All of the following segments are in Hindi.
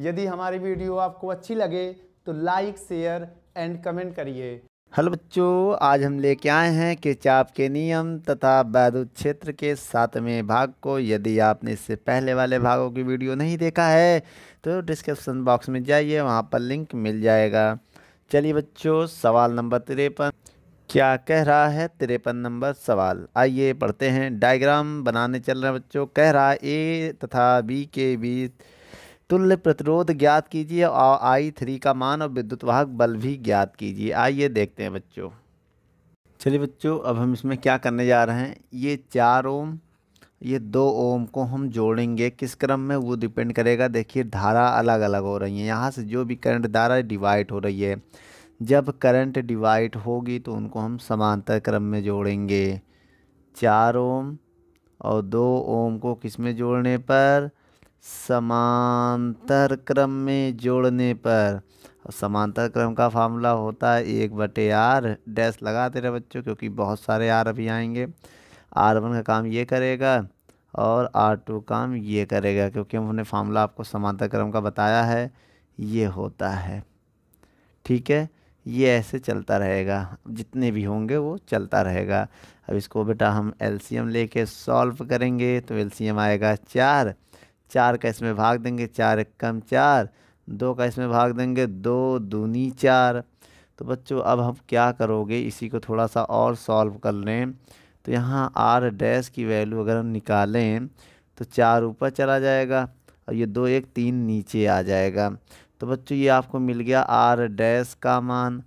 यदि हमारी वीडियो आपको अच्छी लगे तो लाइक शेयर एंड कमेंट करिए हेलो बच्चों आज हम लेके आए हैं कि चाप के नियम तथा वैद्युत क्षेत्र के सातवें भाग को यदि आपने इससे पहले वाले भागों की वीडियो नहीं देखा है तो डिस्क्रिप्शन बॉक्स में जाइए वहाँ पर लिंक मिल जाएगा चलिए बच्चों सवाल नंबर तिरपन क्या कह रहा है तिरपन नंबर सवाल आइए पढ़ते हैं डायग्राम बनाने चल रहे बच्चों कह रहा ए तथा बी के बीच तुल्य प्रतिरोध ज्ञात कीजिए और आई थ्री का मान और विद्युत वाहक बल भी ज्ञात कीजिए आइए देखते हैं बच्चों चलिए बच्चों अब हम इसमें क्या करने जा रहे हैं ये चार ओम ये दो ओम को हम जोड़ेंगे किस क्रम में वो डिपेंड करेगा देखिए धारा अलग अलग हो रही है यहाँ से जो भी करंट धारा डिवाइड हो रही है जब करंट डिवाइड होगी तो उनको हम समांतर क्रम में जोड़ेंगे चार ओम और दो ओम को किस में जोड़ने पर समांतर क्रम में जोड़ने पर समांतर क्रम का फार्मूला होता है एक बटे आर डैश लगाते रहे बच्चों क्योंकि बहुत सारे आर अभी आएंगे आर वन का काम ये करेगा और आर टू काम ये करेगा क्योंकि हमने फार्मूला आपको समांतर क्रम का बताया है ये होता है ठीक है ये ऐसे चलता रहेगा जितने भी होंगे वो चलता रहेगा अब इसको बेटा हम ले कर सॉल्व करेंगे तो एलसीएम आएगा चार चार का इसमें भाग देंगे चार एक कम चार दो का इसमें भाग देंगे दो दूनी चार तो बच्चों अब हम क्या करोगे इसी को थोड़ा सा और सॉल्व कर लें तो यहाँ आर डैश की वैल्यू अगर हम निकालें तो चार ऊपर चला जाएगा और ये दो एक तीन नीचे आ जाएगा तो बच्चों ये आपको मिल गया आर डैश का मान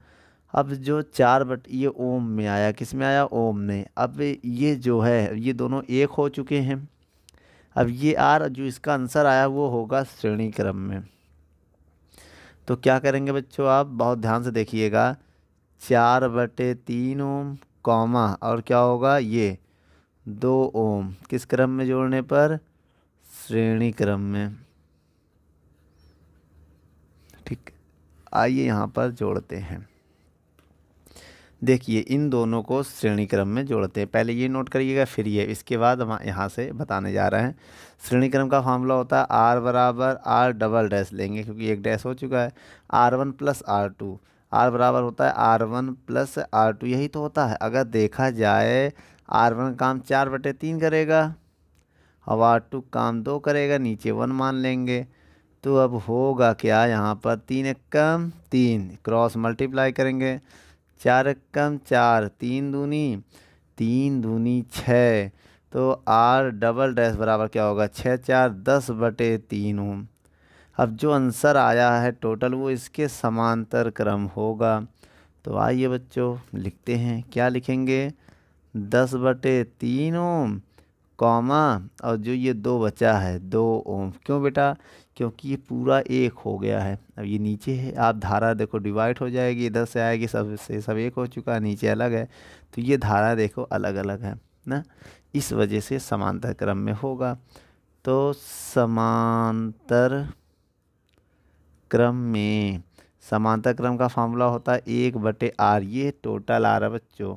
अब जो चार बट ये ओम में आया किस में आया ओम में अब ये जो है ये दोनों एक हो चुके हैं अब ये आर जो इसका आंसर आया वो होगा श्रेणी क्रम में तो क्या करेंगे बच्चों आप बहुत ध्यान से देखिएगा चार बटे तीन ओम कॉमा और क्या होगा ये दो ओम किस क्रम में जोड़ने पर श्रेणी क्रम में ठीक आइए यहाँ पर जोड़ते हैं देखिए इन दोनों को श्रेणी क्रम में जोड़ते हैं पहले ये नोट करिएगा फिर ये इसके बाद हम यहाँ से बताने जा रहे हैं श्रेणी क्रम का फॉर्मूला होता है आर बराबर आर डबल डैश लेंगे क्योंकि एक डैश हो चुका है R one plus R two R बराबर होता है R one plus R two यही तो होता है अगर देखा जाए आर वन काम चार बटे तीन करेगा अब आर टू काम दो करेगा नीचे वन मान लेंगे तो अब होगा क्या यहाँ पर तीन एक कम तीन क्रॉस मल्टीप्लाई करेंगे चार कम चार तीन दूनी तीन दूनी छः तो आर डबल डैश बराबर क्या होगा छः चार दस बटे तीन हूँ अब जो आंसर आया है टोटल वो इसके समांतर क्रम होगा तो आइए बच्चों लिखते हैं क्या लिखेंगे दस बटे तीन ओम कॉमा और जो ये दो बचा है दो ओम क्यों बेटा क्योंकि ये पूरा एक हो गया है अब ये नीचे है आप धारा देखो डिवाइड हो जाएगी इधर से आएगी सब से सब एक हो चुका है नीचे अलग है तो ये धारा देखो अलग अलग है ना इस वजह से समांतर क्रम में होगा तो समांतर क्रम में समांतर क्रम का फार्मूला होता है एक बटे आर ये टोटल आर है बच्चों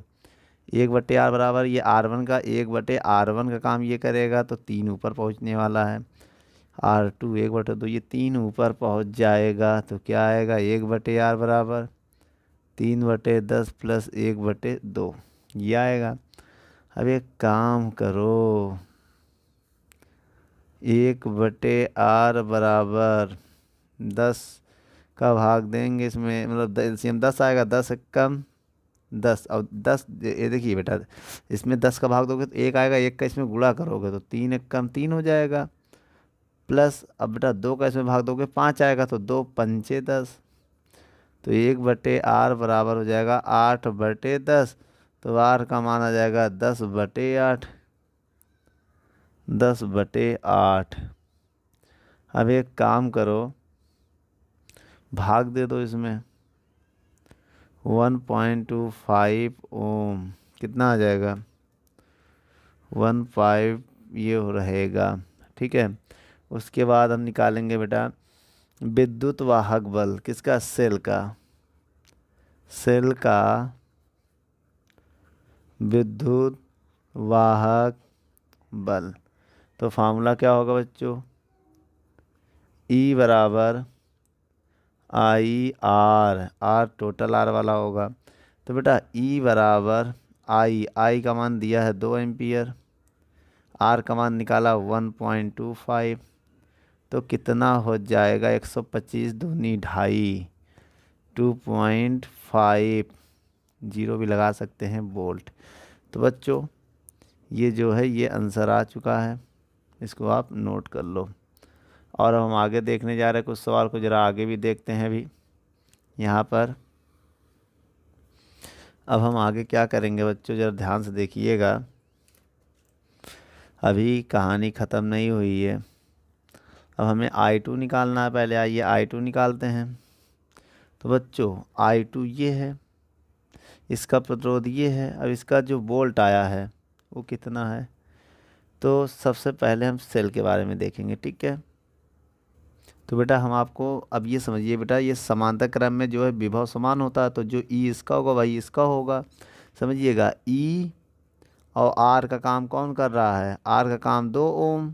एक बटे आर बराबर ये आर वन का एक बटे आर वन का काम ये करेगा तो तीन ऊपर पहुंचने वाला है आर टू एक बटे दो ये तीन ऊपर पहुंच जाएगा तो क्या आएगा एक बटे आर बराबर तीन बटे दस प्लस एक बटे दो ये आएगा अब एक काम करो एक बटे आर बराबर दस का भाग देंगे इसमें मतलब एलसीएम दस आएगा दस कम दस अब दस ये देखिए बेटा इसमें दस का भाग दोगे तो एक आएगा एक का इसमें गुड़ा करोगे तो तीन एक कम तीन हो जाएगा प्लस अब बेटा दो का इसमें भाग दोगे पाँच आएगा तो दो पंचे दस तो एक बटे आर बराबर हो जाएगा आठ बटे दस तो आर का मान आ जाएगा दस बटे आठ दस बटे आठ अब एक काम करो भाग दे दो इसमें one point two five ohm कितना आ जाएगा वन फाइव ये रहेगा ठीक है उसके बाद हम निकालेंगे बेटा विद्युत वाहक बल किसका सेल का सेल का विद्युत वाहक बल तो फार्मूला क्या होगा बच्चों ई e बराबर I R R total R वाला होगा तो बेटा ई e बराबर आई आई का मान दिया है दो एम्पियर आर का मान निकाला वन पॉइंट टू फाइव तो कितना हो जाएगा 125 सौ पच्चीस दूनी ढाई टू पॉइंट फाइव जीरो भी लगा सकते हैं बोल्ट तो बच्चों ये जो है ये आंसर आ चुका है इसको आप नोट कर लो और हम आगे देखने जा रहे हैं कुछ सवाल को ज़रा आगे भी देखते हैं अभी यहाँ पर अब हम आगे क्या करेंगे बच्चों ज़रा ध्यान से देखिएगा अभी कहानी ख़त्म नहीं हुई है अब हमें आई टू निकालना है पहले आइए आई टू निकालते हैं तो बच्चों आई टू ये है इसका प्रतिरोध ये है अब इसका जो वोल्ट आया है वो कितना है तो सबसे पहले हम सेल के बारे में देखेंगे ठीक है तो बेटा हम आपको अब ये समझिए बेटा ये समानता क्रम में जो है विभव समान होता है तो जो ई e इसका होगा वही इसका होगा समझिएगा ई e और आर का काम कौन कर रहा है आर का काम दो ओम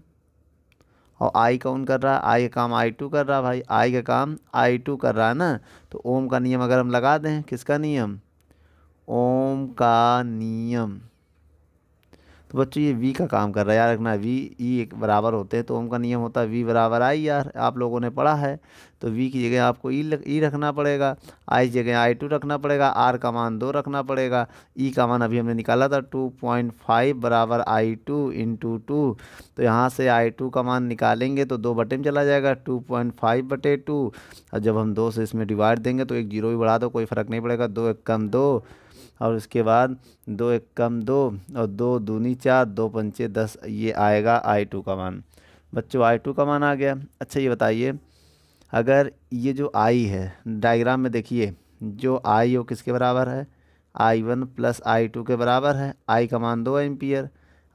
और आई कौन कर रहा है आई का काम आई टू कर रहा है भाई आई का काम आई टू कर रहा है ना तो ओम का नियम अगर हम लगा दें किसका नियम ओम का नियम तो बच्चों ये वी का काम कर रहा है यार रखना वी ई e एक बराबर होते हैं तो उनका नियम होता है वी बराबर आई यार आप लोगों ने पढ़ा है तो वी की जगह आपको ई e ई e रखना पड़ेगा आई जगह आई टू रखना पड़ेगा आर का मान दो रखना पड़ेगा ई का मान अभी हमने निकाला था टू पॉइंट फाइव बराबर आई टू टू टू तो यहाँ से आई टू का मान निकालेंगे तो दो बटे में चला जाएगा टू पॉइंट फाइव बटे टू और जब हम दो से इसमें डिवाइड देंगे तो एक जीरो भी बढ़ा दो कोई फ़र्क नहीं पड़ेगा दो एक कम दो और उसके बाद दो एक कम दो और दो दूनी चार दो पंचे दस ये आएगा आई टू का मान बच्चों आई टू का मान आ गया अच्छा ये बताइए अगर ये जो आई है डायग्राम में देखिए जो आई वो किसके बराबर है I one plus I two के बराबर है आई का मान दो एम्पियर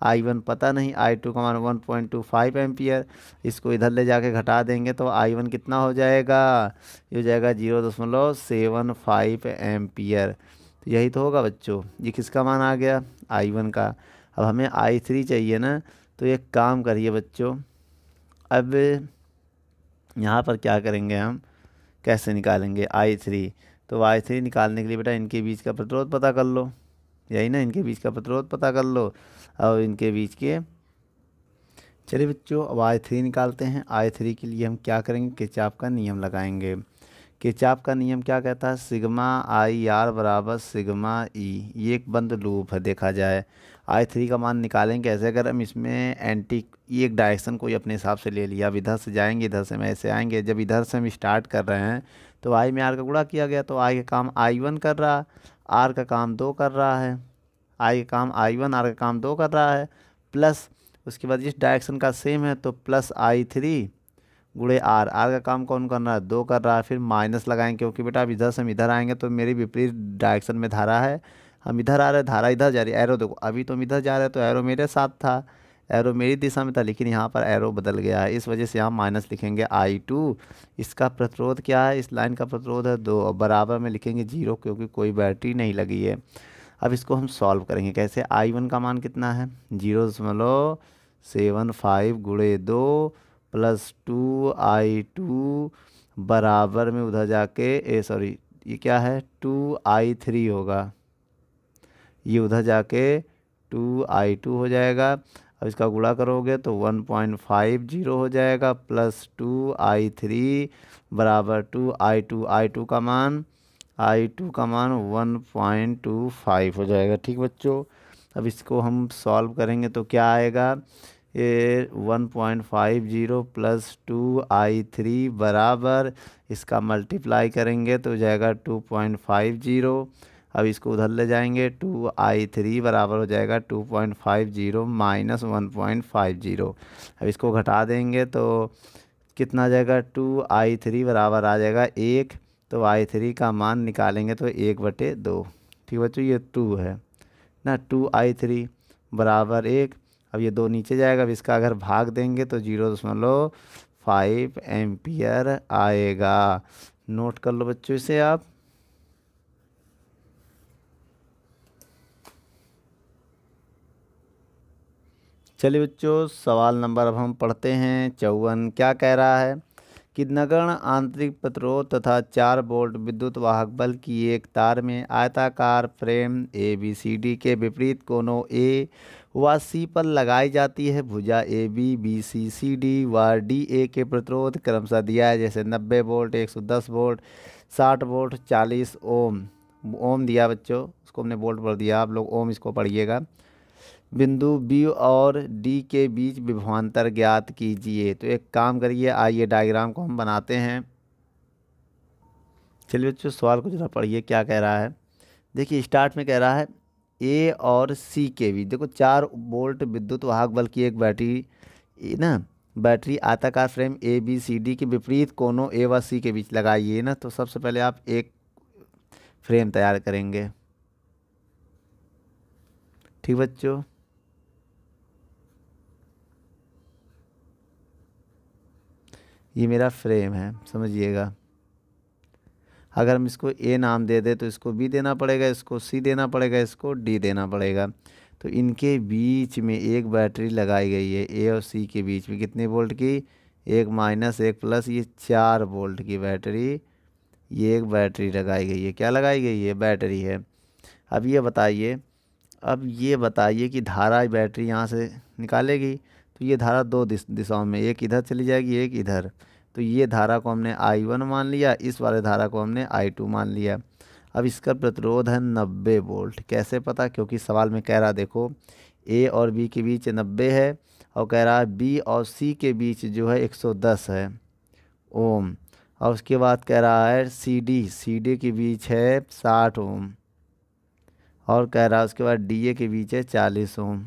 आई वन पता नहीं आई टू का मान one point two five ampere इसको इधर ले जाके घटा देंगे तो आई वन कितना हो जाएगा ये हो जाएगा जीरो दशमलव सेवन फाइव एम्पियर तो यही तो होगा बच्चों ये किसका मान आ गया आई वन का अब हमें आई थ्री चाहिए ना तो एक काम करिए बच्चों अब यहाँ पर क्या करेंगे हम कैसे निकालेंगे आई थ्री तो आई थ्री निकालने के लिए बेटा इनके बीच का प्रतिरोध पता कर लो यही ना इनके बीच का प्रतिरोध पता कर लो और इनके बीच के चलिए बच्चों अब आई थ्री निकालते हैं आई थ्री के लिए हम क्या करेंगे किचाप का नियम लगाएंगे किचाप का नियम क्या कहता है सिग्मा आई आर बराबर सिग्मा ई ये एक बंद लूप है देखा जाए आई थ्री का मान निकालेंगे कैसे अगर हम इसमें एंटी ये एक डायरेक्शन कोई अपने हिसाब से ले लिया अब इधर से जाएंगे इधर से मैं ऐसे आएंगे जब इधर से हम स्टार्ट कर रहे हैं तो आई में आर का गुड़ा किया गया तो आई का काम आई वन कर रहा आर का काम दो कर रहा है आई का काम आई वन आर का काम दो कर रहा है प्लस उसके बाद जिस डायरेक्शन का सेम है तो प्लस आई थ्री गुड़े आर आर का काम कौन कर रहा है दो कर रहा है फिर माइनस लगाएंगे क्योंकि बेटा अब इधर से हम इधर आएंगे तो मेरी विपरीत डायरेक्शन में धारा है हम इधर आ रहे धारा इधर जा रही है एरो देखो अभी तो हम इधर जा रहे हैं तो एरो मेरे साथ था एरो मेरी दिशा में था लेकिन यहाँ पर एरो बदल गया है इस वजह से यहाँ माइनस लिखेंगे आई टू इसका प्रतिरोध क्या है इस लाइन का प्रतिरोध है दो और बराबर में लिखेंगे जीरो क्योंकि कोई बैटरी नहीं लगी है अब इसको हम सॉल्व करेंगे कैसे आई वन का मान कितना है जीरो दशमलव सेवन फाइव गुड़े दो प्लस टू आई टू बराबर में उधर जाके ए सॉरी ये क्या है टू आई थ्री होगा ये उधर जाके टू आई टू हो जाएगा अब इसका गुड़ा करोगे तो वन पॉइंट फाइव जीरो हो जाएगा प्लस टू आई थ्री बराबर two I two I two का मान आई टू का मान वन पॉइंट टू फाइव हो जाएगा ठीक बच्चों अब इसको हम सॉल्व करेंगे तो क्या आएगा one point five zero plus two I three बराबर इसका मल्टीप्लाई करेंगे तो हो जाएगा टू पॉइंट फाइव ज़ीरो अब इसको उधर ले जाएंगे टू आई थ्री बराबर हो जाएगा two point five zero minus one point five zero अब इसको घटा देंगे तो कितना आ जाएगा टू आई थ्री बराबर आ जाएगा एक तो आई थ्री का मान निकालेंगे तो एक बटे दो ठीक बच्चों ये टू है ना टू आई थ्री बराबर एक अब ये दो नीचे जाएगा अब इसका अगर भाग देंगे तो जीरो दशमलव फाइव एम्पियर आएगा नोट कर लो बच्चों इसे आप चलिए बच्चों सवाल नंबर अब हम पढ़ते हैं चौवन क्या कह रहा है कि नगण आंतरिक प्रतिरोध तथा चार बोल्ट विद्युत वाहक बल की एक तार में आयताकार frame A B C D के विपरीत कोनों ए व सी पर लगाई जाती है भुजा A B B C C D व डी ए के प्रतिरोध क्रमशः दिया है जैसे 90 volt 110 volt 60 volt 40 ohm ohm दिया बच्चों उसको हमने वोल्ट पर दिया आप लोग ओम इसको पढ़िएगा बिंदु बी और डी के बीच विभवान्तर ज्ञात कीजिए तो एक काम करिए आइए डायग्राम को हम बनाते हैं चलिए बच्चों सवाल को जरा पढ़िए क्या कह रहा है देखिए स्टार्ट में कह रहा है ए और सी के बीच देखो चार वोल्ट विद्युत वाहक बल की एक बैटरी ना बैटरी आताकार frame A B C D के विपरीत कोनों ए व सी के बीच लगाइए ना तो सबसे पहले आप एक फ्रेम तैयार करेंगे ठीक बच्चों ये मेरा फ्रेम है समझिएगा अगर हम इसको ए नाम दे दे तो इसको बी देना पड़ेगा इसको सी देना पड़ेगा इसको डी देना पड़ेगा तो इनके बीच में एक बैटरी लगाई गई है ए और सी के बीच में कितने वोल्ट की एक माइनस एक प्लस ये चार वोल्ट की बैटरी ये एक बैटरी लगाई गई है क्या लगाई गई है बैटरी है अब ये बताइए अब ये बताइए कि धारा बैटरी यहाँ से निकालेगी तो ये धारा दो दिश दिशाओं में एक इधर चली जाएगी एक इधर तो ये धारा को हमने आई वन मान लिया इस वाले धारा को हमने आई टू मान लिया अब इसका प्रतिरोध है नब्बे वोल्ट कैसे पता क्योंकि सवाल में कह रहा देखो ए और बी के बीच नब्बे है और कह रहा है बी और सी के बीच जो है 110 है ओम और उसके बाद कह रहा है सी डी सी डी के बीच है साठ ओम और कह रहा है उसके बाद डी ए के बीच है चालीस ओम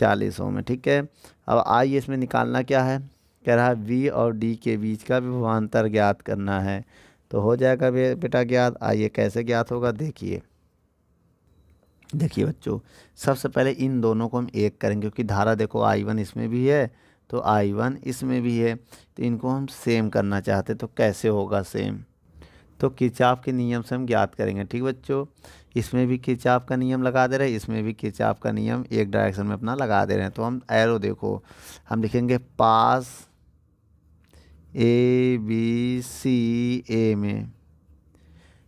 चालीस ओम है ठीक है अब आइए इसमें निकालना क्या है कह रहा है बी और डी के बीच का विभवान्तर ज्ञात करना है तो हो जाएगा बे, बेटा ज्ञात आइए कैसे ज्ञात होगा देखिए देखिए बच्चों सबसे पहले इन दोनों को हम एक करेंगे क्योंकि धारा देखो आई वन इसमें भी है तो आई वन इसमें भी है तो इनको हम सेम करना चाहते तो कैसे होगा सेम तो किचाप के नियम से हम ज्ञात करेंगे ठीक बच्चों इसमें भी किचाप का नियम लगा दे रहे हैं इसमें भी किचाप का नियम एक डायरेक्शन में अपना लगा दे रहे हैं तो हम एरो देखो हम लिखेंगे पास ए बी सी ए में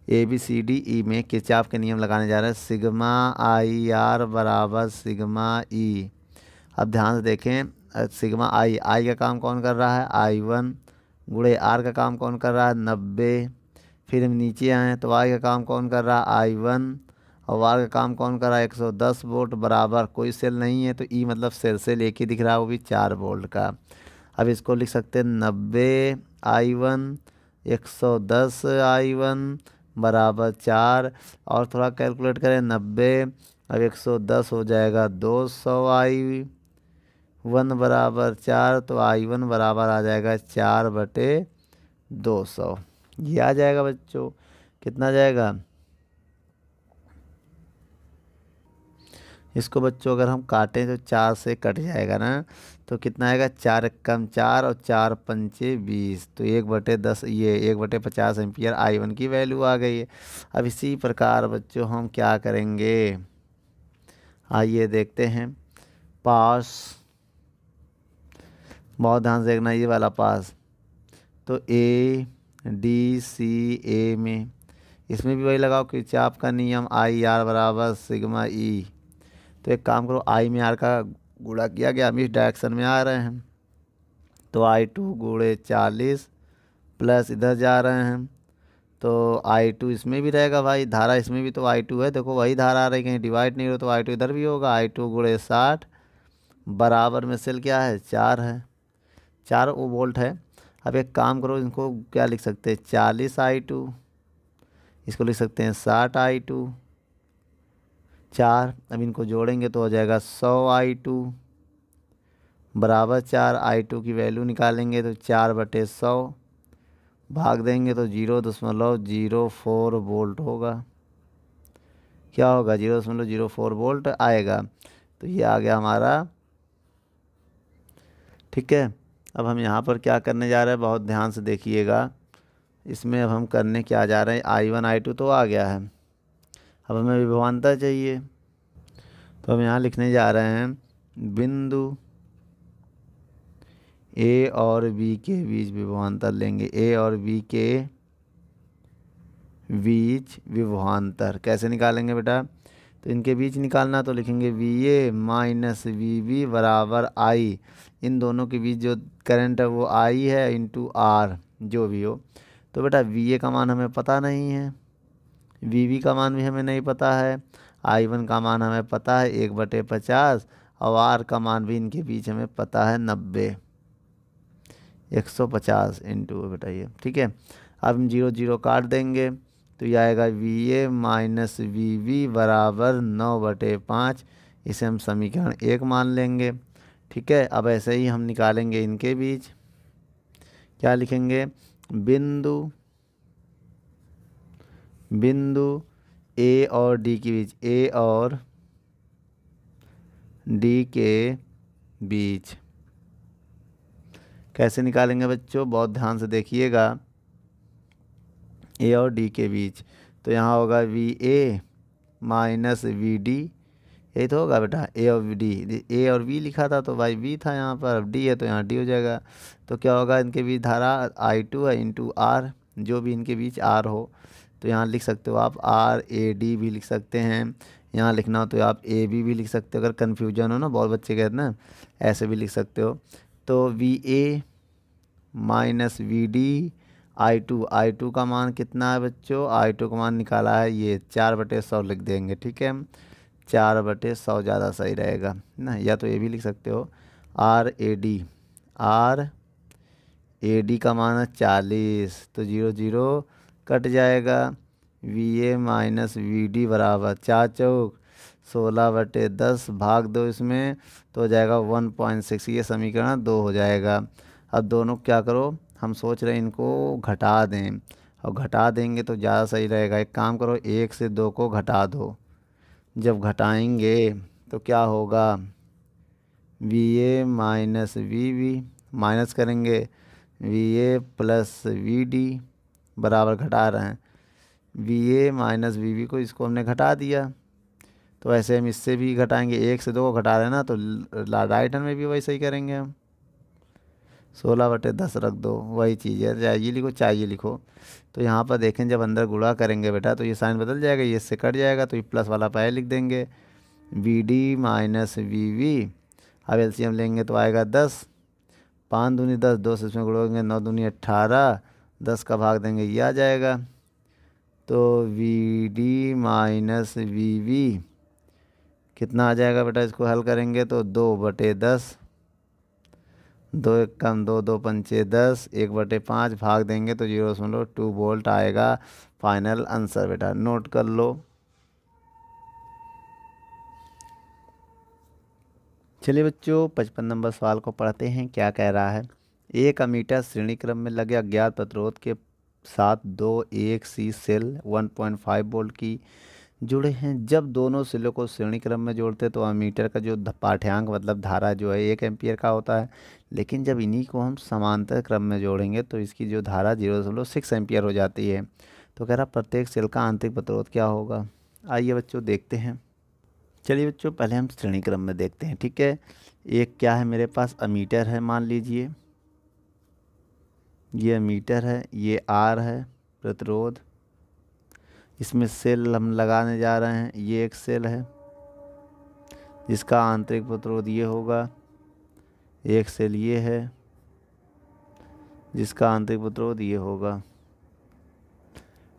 ए बी सी डी ई में किचाप के नियम लगाने जा रहे हैं सिग्मा आई आर बराबर सिग्मा ई अब ध्यान से देखें सिग्मा आई आई का काम कौन कर रहा है आई वन गुड़े आर का काम कौन कर रहा है नब्बे फिर हम नीचे आएँ तो आई का काम कौन कर रहा है आई वन और वार का काम कौन कर रहा है एक सौ दस वोल्ट बराबर कोई सेल नहीं है तो ई मतलब सेल से लेके दिख रहा है वो भी चार वोल्ट का अब इसको लिख सकते हैं नब्बे आई वन एक सौ दस आई वन बराबर चार और थोड़ा कैलकुलेट करें नब्बे अब एक सौ दस हो जाएगा दो सौ आई वन बराबर चार तो आई वन बराबर आ जाएगा चार बटे दो सौ ये आ जाएगा बच्चों कितना जाएगा इसको बच्चों अगर हम काटें तो चार से कट जाएगा ना तो कितना आएगा चार कम चार और चार पंचे बीस तो एक बटे दस ये एक बटे पचास एम्पियर आई वन की वैल्यू आ गई है अब इसी प्रकार बच्चों हम क्या करेंगे आइए देखते हैं पास बहुत ध्यान से देखना ये वाला पास तो ए डी सी ए में इसमें भी वही लगाओ कि चाप का नियम आई आर बराबर सिग्मा ई e। तो एक काम करो आई में आर का गुड़ा किया गया हम इस डायरेक्शन में आ रहे हैं तो आई टू गुड़े चालीस प्लस इधर जा रहे हैं तो आई टू इसमें भी रहेगा भाई धारा इसमें भी तो आई टू है देखो वही धारा आ रही कहीं डिवाइड नहीं हो तो आई टू इधर भी होगा आई टू गुड़े साठ बराबर में सेल क्या है चार है चार वो वोल्ट है अब एक काम करो इनको क्या लिख सकते हैं चालीस आई टू इसको लिख सकते हैं साठ आई टू चार अब इनको जोड़ेंगे तो हो जाएगा सौ आई टू बराबर चार आई टू की वैल्यू निकालेंगे तो चार बटे सौ भाग देंगे तो जीरो दशमलव जीरो फोर वोल्ट होगा क्या होगा जीरो दशमलव जीरो फोर वोल्ट आएगा तो ये आ गया हमारा ठीक है अब हम यहाँ पर क्या करने जा रहे हैं बहुत ध्यान से देखिएगा इसमें अब हम करने क्या जा रहे हैं आई वन आई टू तो आ गया है अब हमें विभवान्तर चाहिए तो हम यहाँ लिखने जा रहे हैं बिंदु ए और बी के बीच विभवान्तर लेंगे ए और बी के बीच विभवान्तर कैसे निकालेंगे बेटा तो इनके बीच निकालना तो लिखेंगे V A minus V B बराबर आई इन दोनों के बीच जो करंट है वो आई है इंटू आर जो भी हो तो बेटा वी ए का मान हमें पता नहीं है वी वी का मान भी हमें नहीं पता है आई वन का मान हमें पता है एक बटे पचास और आर का मान भी इनके बीच हमें पता है नब्बे एक सौ पचास इंटू बताइए ठीक है अब हम जीरो जीरो काट देंगे तो यह आएगा V A minus V V बराबर नौ बटे पाँच इसे हम समीकरण एक मान लेंगे ठीक है अब ऐसे ही हम निकालेंगे इनके बीच क्या लिखेंगे बिंदु बिंदु ए और डी के बीच ए और डी के बीच कैसे निकालेंगे बच्चों बहुत ध्यान से देखिएगा ए और डी के बीच तो यहाँ होगा V A minus V D यही तो होगा बेटा ए और डी ए और वी लिखा था तो भाई वी था यहाँ पर अब डी है तो यहाँ डी हो जाएगा तो क्या होगा इनके बीच धारा आई टू है इंटू आर जो भी इनके बीच आर हो तो यहाँ लिख सकते हो आप आर ए डी भी लिख सकते हैं यहाँ लिखना हो तो आप ए बी भी लिख सकते हो अगर कन्फ्यूजन हो ना बहुत बच्चे कहते हैं ना ऐसे भी लिख सकते हो तो V A minus V D I two I two का मान कितना है बच्चों आई टू का मान निकाला है ये चार बटे सौ लिख देंगे ठीक है चार बटे सौ ज़्यादा सही रहेगा ना या तो ये भी लिख सकते हो R A D R A D का मान है चालीस तो जीरो जीरो कट जाएगा V A minus V D बराबर चार चौक सोलह बटे दस भाग दो इसमें तो हो जाएगा वन पॉइंट सिक्स ये समीकरण दो हो जाएगा अब दोनों क्या करो हम सोच रहे हैं इनको घटा दें और घटा देंगे तो ज़्यादा सही रहेगा एक काम करो एक से दो को घटा दो जब घटाएंगे तो क्या होगा V A minus V V minus करेंगे V A plus V D बराबर घटा रहे हैं V A minus V V को इसको हमने घटा दिया तो ऐसे हम इससे भी घटाएंगे एक से दो को घटा रहे हैं ना तो राइट हैंड में भी वैसे ही करेंगे हम सोलह बटे दस रख दो वही चीज़ है चाहिए लिखो चाहिए लिखो तो यहाँ पर देखें जब अंदर गुड़ा करेंगे बेटा तो ये साइन बदल जाएगा ये इससे कट जाएगा तो ये प्लस वाला पाया लिख देंगे V D minus V V अब एल सी लेंगे तो आएगा दस पाँच दूनी दस दो से इसमें गुड़ोगे नौ दूनी अट्ठारह दस का भाग देंगे ये आ जाएगा तो V D minus V V कितना आ जाएगा बेटा इसको हल करेंगे तो दो बटे दस दो एक कम दो दो पंचे दस एक बटे पाँच भाग देंगे तो जीरो सुनो टू वोल्ट आएगा फाइनल आंसर बेटा नोट कर लो चलिए बच्चों पचपन नंबर सवाल को पढ़ते हैं क्या कह रहा है एक अमीटा श्रेणी क्रम में लगे अज्ञात प्रतिरोध के साथ दो एक सी सेल 1.5 वोल्ट की जुड़े हैं जब दोनों सेलों को श्रेणी क्रम में जोड़ते हैं तो अमीटर का जो पाठ्यांक मतलब धारा जो है एक एम्पियर का होता है लेकिन जब इन्हीं को हम समांतर क्रम में जोड़ेंगे तो इसकी जो धारा जीरो दशमलव सिक्स एम्पियर हो जाती है तो कह रहा प्रत्येक सेल का आंतरिक प्रतिरोध क्या होगा आइए बच्चों देखते हैं चलिए बच्चों पहले हम श्रेणी क्रम में देखते हैं ठीक है एक क्या है मेरे पास अमीटर है मान लीजिए ये मीटर है ये आर है प्रतिरोध इसमें सेल हम लगाने जा रहे हैं ये एक सेल है जिसका आंतरिक प्रतिरोध ये होगा एक सेल ये है जिसका आंतरिक प्रतिरोध ये होगा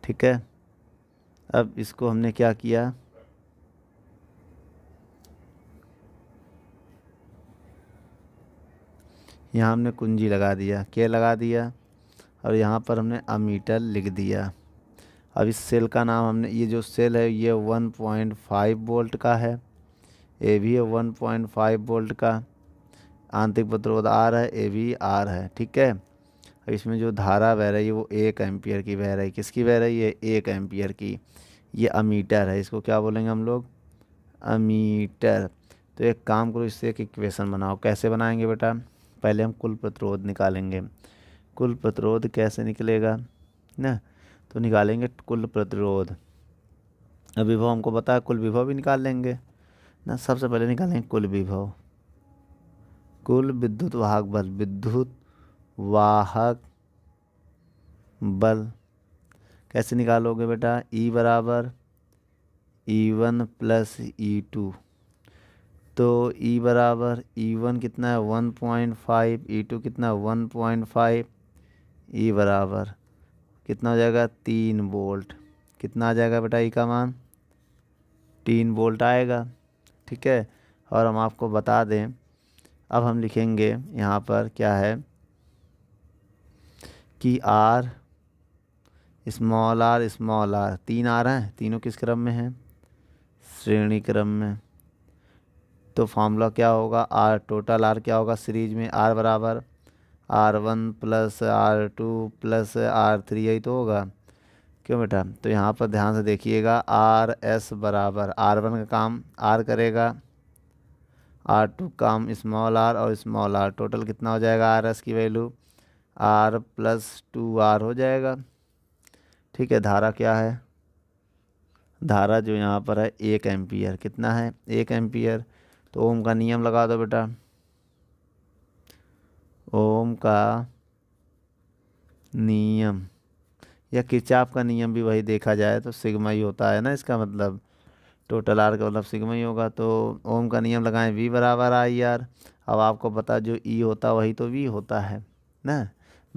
ठीक है अब इसको हमने क्या किया यहाँ हमने कुंजी लगा दिया क्या लगा दिया और यहाँ पर हमने अमीटर लिख दिया अब इस सेल का नाम हमने ये जो सेल है ये 1.5 वोल्ट का है ए भी है 1.5 वोल्ट का आंतरिक प्रतिरोध आर है ए भी आर है ठीक है अब इसमें जो धारा बह रही है वो एक एम्पियर की बह रही है किसकी बह रही है एक एम्पियर की ये अमीटर है इसको क्या बोलेंगे हम लोग अमीटर तो एक काम करो इससे एक इक्वेशन बनाओ कैसे बनाएंगे बेटा पहले हम कुल प्रतिरोध निकालेंगे कुल प्रतिरोध कैसे निकलेगा ना तो निकालेंगे कुल प्रतिरोध अब विभव हमको पता है कुल विभव भी निकाल लेंगे ना सबसे पहले निकालेंगे कुल विभव कुल विद्युत वाहक बल विद्युत वाहक बल कैसे निकालोगे बेटा ई e बराबर E one plus E two तो ई e बराबर ई e वन कितना है one point five E two कितना वन पॉइंट फाइव ई बराबर कितना हो जाएगा तीन वोल्ट कितना आ जाएगा बेटा ई का मान तीन वोल्ट आएगा ठीक है और हम आपको बता दें अब हम लिखेंगे यहाँ पर क्या है कि R small R small R तीन आर हैं तीनों किस क्रम में हैं श्रेणी क्रम में तो फार्मूला क्या होगा आर टोटल आर क्या होगा सीरीज में आर बराबर R one plus R two plus R three यही तो होगा क्यों बेटा तो यहाँ पर ध्यान से देखिएगा आर एस बराबर आर वन का काम आर करेगा आर टू काम स्मॉल आर और स्मॉल आर टोटल कितना हो जाएगा आर एस की value R plus two R हो जाएगा ठीक है धारा क्या है धारा जो यहाँ पर है एक एम्पियर कितना है एक एम्पियर तो ओम का नियम लगा दो बेटा ओम का नियम या किचाप का नियम भी वही देखा जाए तो सिग्मा ही होता है ना इसका मतलब टोटल आर का मतलब सिग्मा ही होगा तो ओम का नियम लगाएं वी बराबर आई आर अब आपको पता जो ई e होता वही तो वी होता है ना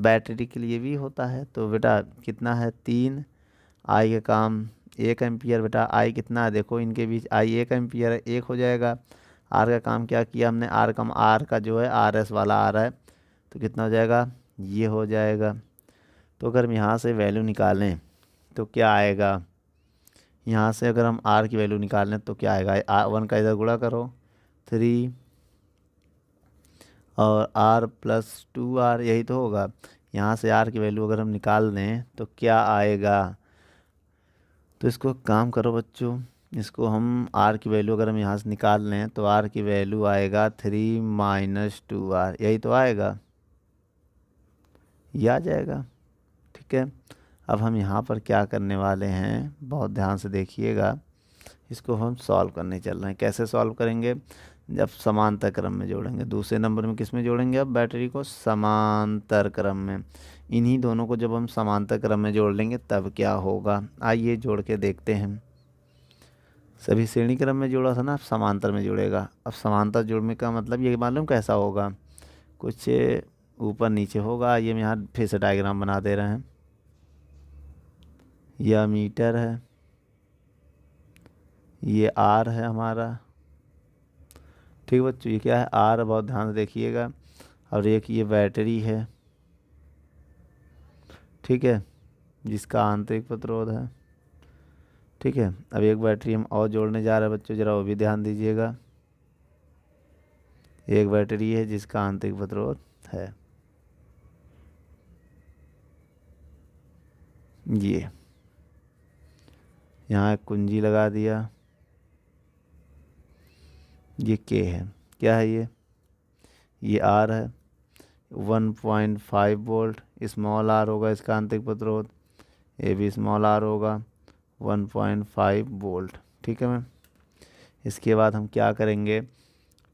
बैटरी के लिए वी होता है तो बेटा कितना है तीन आई का काम एक एम्पियर बेटा आई कितना है देखो इनके बीच आई एक एम्पियर एक हो जाएगा आर का काम क्या किया हमने आर कम आर का जो है आर एस वाला आ रहा है तो कितना हो जाएगा ये हो जाएगा तो अगर हम यहाँ से वैल्यू निकालें तो क्या आएगा यहाँ से अगर हम आर की वैल्यू निकालें तो क्या आएगा आर वन का इधर गुड़ा करो थ्री और आर प्लस टू आर यही तो होगा यहाँ से आर की वैल्यू अगर हम निकाल दें तो क्या आएगा तो इसको काम करो बच्चों इसको हम आर की वैल्यू अगर हम यहाँ से निकाल लें तो आर की वैल्यू आएगा थ्री माइनस टू आर यही तो आएगा ये आ जाएगा ठीक है अब हम यहाँ पर क्या करने वाले हैं बहुत ध्यान से देखिएगा इसको हम सॉल्व करने चल रहे हैं कैसे सॉल्व करेंगे जब समांतर क्रम में जोड़ेंगे दूसरे नंबर में किस में जोड़ेंगे अब बैटरी को समांतर क्रम में इन्हीं दोनों को जब हम समांतर क्रम में जोड़ लेंगे तब क्या होगा आइए जोड़ के देखते हैं सभी श्रेणी क्रम में जोड़ा था ना अब समांतर में जुड़ेगा अब समांतर जुड़ने का मतलब ये मालूम कैसा होगा कुछ ऊपर नीचे होगा ये हम यहाँ फिर से डायग्राम बना दे रहे हैं यह मीटर है ये आर है हमारा ठीक है बच्चों ये क्या है आर बहुत ध्यान से देखिएगा और एक ये बैटरी है ठीक है जिसका आंतरिक प्रतिरोध है ठीक है अब एक बैटरी हम और जोड़ने जा रहे हैं बच्चों ज़रा वो भी ध्यान दीजिएगा एक बैटरी है जिसका आंतरिक प्रतिरोध है ये यहाँ कुंजी लगा दिया ये के है क्या है ये ये आर है 1.5 वोल्ट इस्मॉल आर होगा इसका आंतरिक प्रतिरोध ए भी स्मॉल आर होगा 1.5 वोल्ट ठीक है मैम इसके बाद हम क्या करेंगे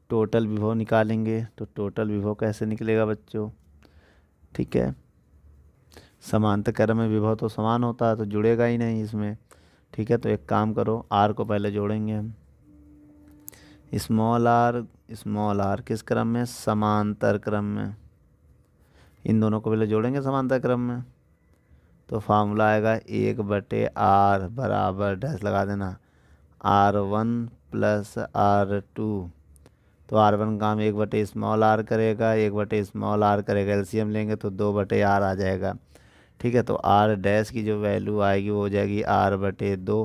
टोटल विभव निकालेंगे तो टोटल विभव कैसे निकलेगा बच्चों ठीक है कर्म में विभव तो समान होता है तो जुड़ेगा ही नहीं इसमें ठीक है तो एक काम करो आर को पहले जोड़ेंगे हम स्मॉल आर स्मॉल आर किस क्रम में समांतर क्रम में इन दोनों को पहले जोड़ेंगे समांतर क्रम में तो फार्मूला आएगा एक बटे आर बराबर डैश लगा देना R one plus R two तो आर वन काम एक बटे स्मॉल आर करेगा एक बटे स्मॉल आर करेगा एलसीएम लेंगे तो दो बटे आर आ जाएगा ठीक है तो आर डैश की जो वैल्यू आएगी वो हो जाएगी आर बटे दो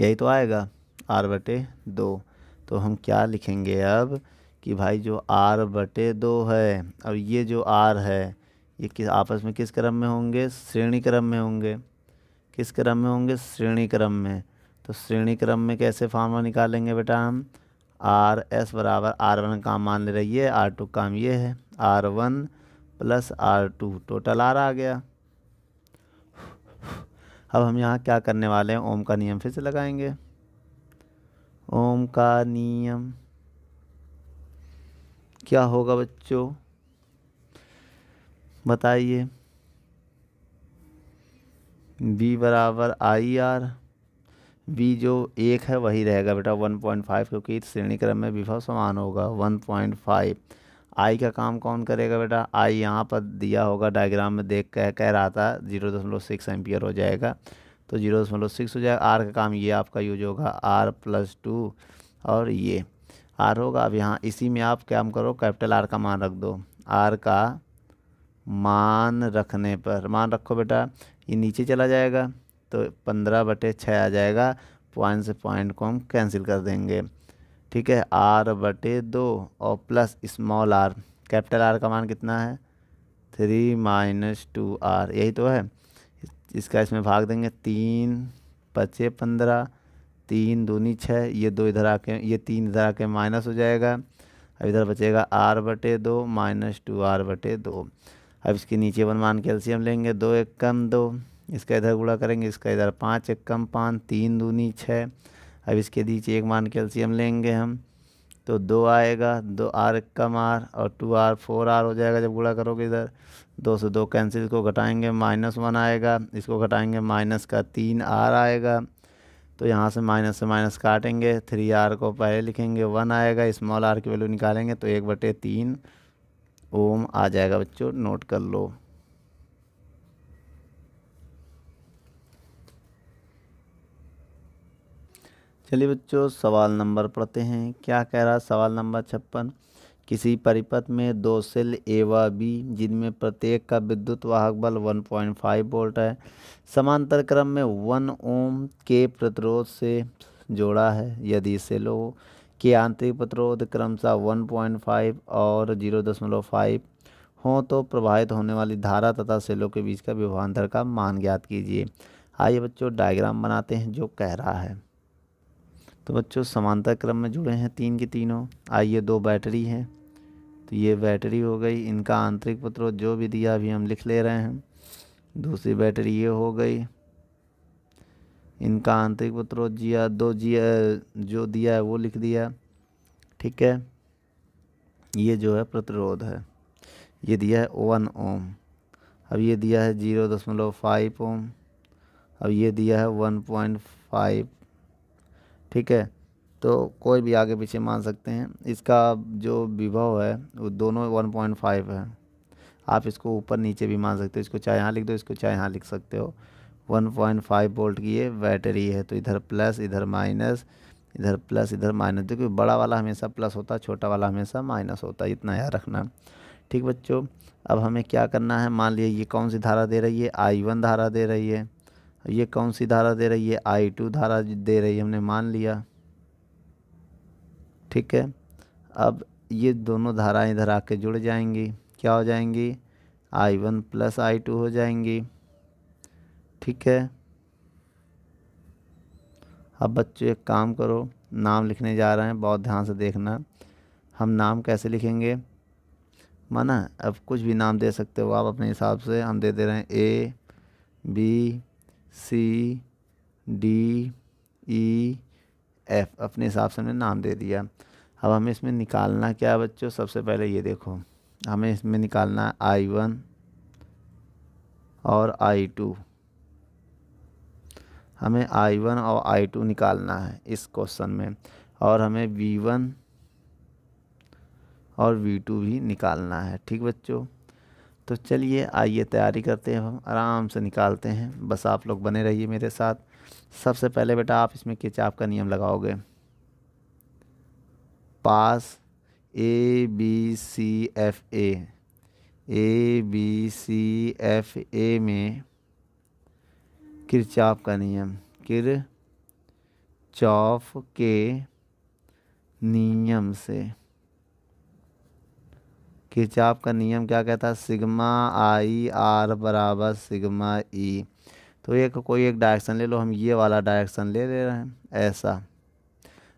यही तो आएगा आर बटे दो तो हम क्या लिखेंगे अब कि भाई जो आर बटे दो है और ये जो आर है ये किस आपस में किस क्रम में होंगे श्रेणी क्रम में होंगे किस क्रम में होंगे श्रेणी क्रम में तो श्रेणी क्रम में कैसे फार्मूला निकालेंगे बेटा हम आर एस बराबर आर वन काम मान ले रही है आर टू काम ये है R one plus R two total R आ गया अब हम यहाँ क्या करने वाले हैं ओम का नियम फिर से लगाएंगे ओम का नियम क्या होगा बच्चों बताइए बी बराबर आई आर बी जो एक है वही रहेगा बेटा वन पॉइंट फाइव क्योंकि श्रेणी क्रम में विभव समान होगा वन पॉइंट फाइव आई का काम कौन करेगा बेटा आई यहाँ पर दिया होगा डायग्राम में देख कह कह रहा था जीरो दशमलव सिक्स एम्पियर हो जाएगा तो जीरो दशमलव सिक्स हो जाएगा आर का काम ये आपका यूज होगा आर प्लस टू और ये आर होगा अब यहाँ इसी में आप क्या करो कैपिटल आर का मान रख दो आर का मान रखने पर मान रखो बेटा ये नीचे चला जाएगा तो पंद्रह बटे छः आ जाएगा पॉइंट से पॉइंट को हम कैंसिल कर देंगे ठीक है आर बटे दो और plus small R capital R का मान कितना है थ्री माइनस टू आर यही तो है इसका इसमें भाग देंगे तीन पचे पंद्रह तीन दूनी छः ये दो इधर आके ये तीन इधर आके माइनस हो जाएगा अब इधर बचेगा आर बटे दो माइनस टू आर बटे दो अब इसके नीचे वन मान कैल्सियम लेंगे दो एक कम दो इसका इधर गुड़ा करेंगे इसका इधर पाँच एक कम पाँच तीन दूनी छः अब इसके नीचे एक मान कैल्शियम लेंगे हम तो दो आएगा दो आर कम आर और टू आर फोर आर हो जाएगा जब गुड़ा करोगे इधर दो से दो कैंसिल को घटाएंगे माइनस वन आएगा इसको घटाएंगे माइनस का तीन आर आएगा तो यहाँ से माइनस से माइनस काटेंगे थ्री आर को पहले लिखेंगे वन आएगा स्मॉल आर की वैल्यू निकालेंगे तो एक बटे तीन ओम आ जाएगा बच्चों नोट कर लो चलिए बच्चों सवाल नंबर पढ़ते हैं क्या कह रहा है सवाल नंबर छप्पन किसी परिपथ में दो सेल ए व बी जिनमें प्रत्येक का विद्युत वाहक बल 1.5 वोल्ट है समांतर क्रम में 1 ओम के प्रतिरोध से जोड़ा है यदि सेलों के आंतरिक प्रतिरोध क्रमशः 1.5 और 0.5 हों तो प्रभावित होने वाली धारा तथा सेलों के बीच का विभान्तर का मान ज्ञात कीजिए आइए बच्चों डायग्राम बनाते हैं जो कह रहा है तो बच्चों समानता क्रम में जुड़े हैं तीन की तीनों आइए दो बैटरी हैं तो ये बैटरी हो गई इनका आंतरिक प्रतिरोध जो भी दिया अभी हम लिख ले रहे हैं दूसरी बैटरी ये हो गई इनका आंतरिक प्रतिरोध जिया दो जिया जो दिया है वो लिख दिया ठीक है ये जो है प्रतिरोध है ये दिया है वन ओम अब ये दिया है जीरो दशमलव फाइव ओम अब ये दिया है वन पॉइंट फाइव ठीक है तो कोई भी आगे पीछे मान सकते हैं इसका जो विभव है वो दोनों 1.5 है आप इसको ऊपर नीचे भी मान सकते हो इसको चाहे यहाँ लिख दो इसको चाहे यहाँ लिख सकते हो 1.5 वोल्ट की ये बैटरी है तो इधर प्लस इधर माइनस इधर प्लस इधर माइनस क्योंकि बड़ा वाला हमेशा प्लस होता है छोटा वाला हमेशा माइनस होता है इतना याद रखना ठीक बच्चों अब हमें क्या करना है मान लीजिए ये कौन सी धारा दे रही है आई वन धारा दे रही है ये कौन सी धारा दे रही है आई टू धारा दे रही है हमने मान लिया ठीक है अब ये दोनों धाराएं इधर आके जुड़ जाएंगी क्या हो जाएंगी I one plus I two हो जाएंगी ठीक है अब बच्चों एक काम करो नाम लिखने जा रहे हैं बहुत ध्यान से देखना हम नाम कैसे लिखेंगे माना अब कुछ भी नाम दे सकते हो आप अपने हिसाब से हम दे दे रहे हैं A B C D E F अपने हिसाब से हमने नाम दे दिया अब हमें इसमें निकालना क्या है बच्चों सबसे पहले ये देखो हमें इसमें निकालना है आई वन और आई टू हमें आई वन और आई टू निकालना है इस क्वेश्चन में और हमें वी वन और वी टू भी निकालना है ठीक बच्चों तो चलिए आइए तैयारी करते हैं हम आराम से निकालते हैं बस आप लोग बने रहिए मेरे साथ सबसे पहले बेटा आप इसमें किचाप का नियम लगाओगे पास A B C F A A B C F A में किरचाप का नियम किर चौफ के नियम से खिंचाव का नियम क्या कहता है सिग्मा आई आर बराबर सिग्मा ई तो एक कोई एक डायरेक्शन ले लो हम ये वाला डायरेक्शन ले ले रहे हैं ऐसा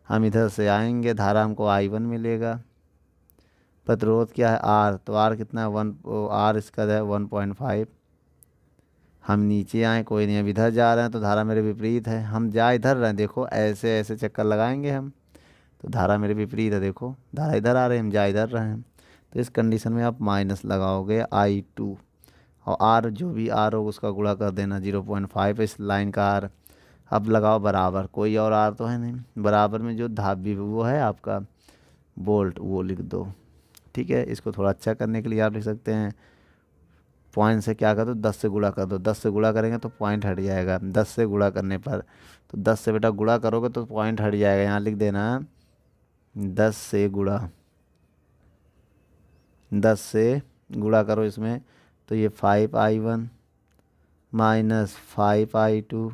हम इधर से आएंगे धारा हमको आई वन मिलेगा प्रतिरोध क्या है आर तो आर कितना है वन आर इसका है वन पॉइंट फाइव हम नीचे आए कोई नहीं अब इधर जा रहे हैं तो धारा मेरे विपरीत है हम जा इधर रहे हैं देखो ऐसे ऐसे चक्कर लगाएंगे हम तो धारा मेरे विपरीत है देखो धारा इधर आ रहे हैं हम जा इधर रहे हैं तो इस कंडीशन में आप माइनस लगाओगे आई टू और आर जो भी आर हो उसका गुड़ा कर देना जीरो पॉइंट फाइव इस लाइन का आर अब लगाओ बराबर कोई और आर तो है नहीं बराबर में जो धाबी वो है आपका बोल्ट वो लिख दो ठीक है इसको थोड़ा अच्छा करने के लिए आप लिख सकते हैं पॉइंट से क्या कर दो दस से गुड़ा कर दो दस से गुड़ा करेंगे तो पॉइंट हट जाएगा दस से गुड़ा करने पर तो दस से बेटा गुड़ा करोगे तो पॉइंट हट जाएगा यहाँ लिख देना दस से गुड़ा दस से गुड़ा करो इसमें तो ये five I one minus five I two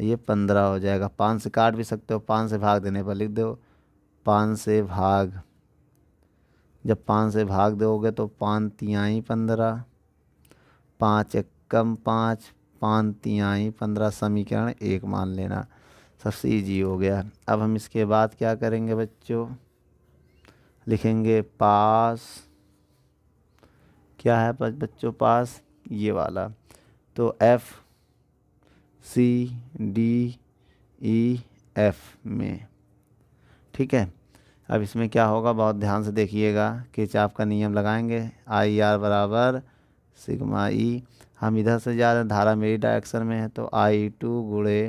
ये पंद्रह हो जाएगा पाँच से काट भी सकते हो पाँच से भाग देने पर लिख दो पाँच से भाग जब पाँच से भाग दोगे तो पाँच तियाई पंद्रह पाँच कम पाँच पाँच तियाई पंद्रह समीकरण एक मान लेना सबसे ईजी हो गया अब हम इसके बाद क्या करेंगे बच्चों लिखेंगे पास क्या है बच्चों पास ये वाला तो F C D E F में ठीक है अब इसमें क्या होगा बहुत ध्यान से देखिएगा कि चाप का नियम लगाएंगे आई आर बराबर सिग्मा ई e। हम इधर से जा रहे हैं धारा मेरी डायरेक्शन में है तो आई टू गुड़े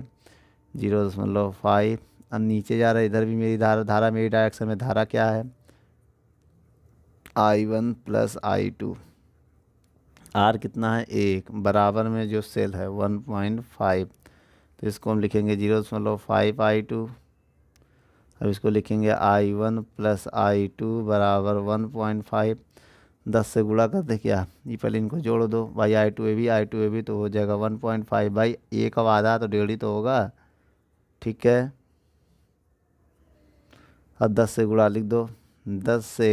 जीरो दशमलव फाइव अब नीचे जा रहे हैं इधर भी मेरी धारा धारा मेरी डायरेक्शन में धारा क्या है I one plus I two R कितना है एक बराबर में जो सेल है वन पॉइंट फाइव तो इसको हम लिखेंगे जीरो दशमलव फाइव आई टू अब इसको लिखेंगे I one plus I two बराबर वन पॉइंट फाइव दस से गुड़ा दे क्या ये पहले इनको जोड़ दो भाई आई टू ए भी आई टू ए भी तो हो जाएगा वन पॉइंट फाइव भाई ए का आधा तो डेढ़ ही तो होगा ठीक है अब दस से गुड़ा लिख दो दस से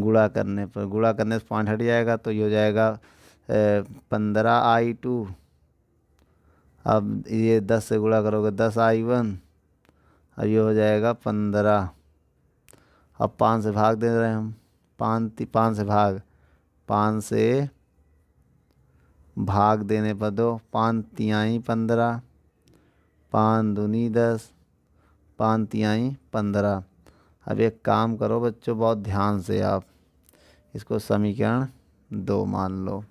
गुड़ा करने पर गुड़ा करने से पॉइंट हट जाएगा तो ये हो जाएगा पंद्रह आई टू अब ये दस से गुड़ा करोगे दस आई वन अब ये हो जाएगा पंद्रह अब पाँच से भाग दे रहे हैं हम पाँच पाँच से भाग पाँच से भाग देने पर दो पाँच तियाई पंद्रह पाँच दूनी दस पाँच तियाई पंद्रह अब एक काम करो बच्चों बहुत ध्यान से आप इसको समीकरण दो मान लो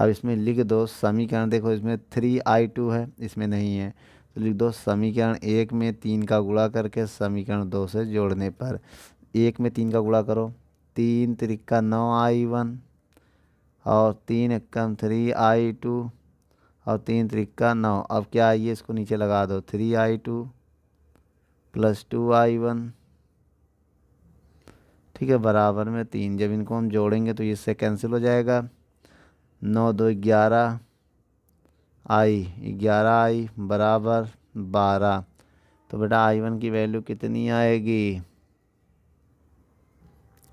अब इसमें लिख दो समीकरण देखो इसमें थ्री आई टू है इसमें नहीं है तो लिख दो समीकरण एक में तीन का गुणा करके समीकरण दो से जोड़ने पर एक में तीन का गुणा करो तीन त्रिक्का नौ आई वन और तीन एकम थ्री आई टू और तीन त्रिक्का नौ अब क्या आइए इसको नीचे लगा दो three I two plus two I one ठीक है बराबर में तीन जब इनको हम जोड़ेंगे तो इससे कैंसिल हो जाएगा नौ दो ग्यारह आई ग्यारह आई बराबर बारह तो बेटा आई वन की वैल्यू कितनी आएगी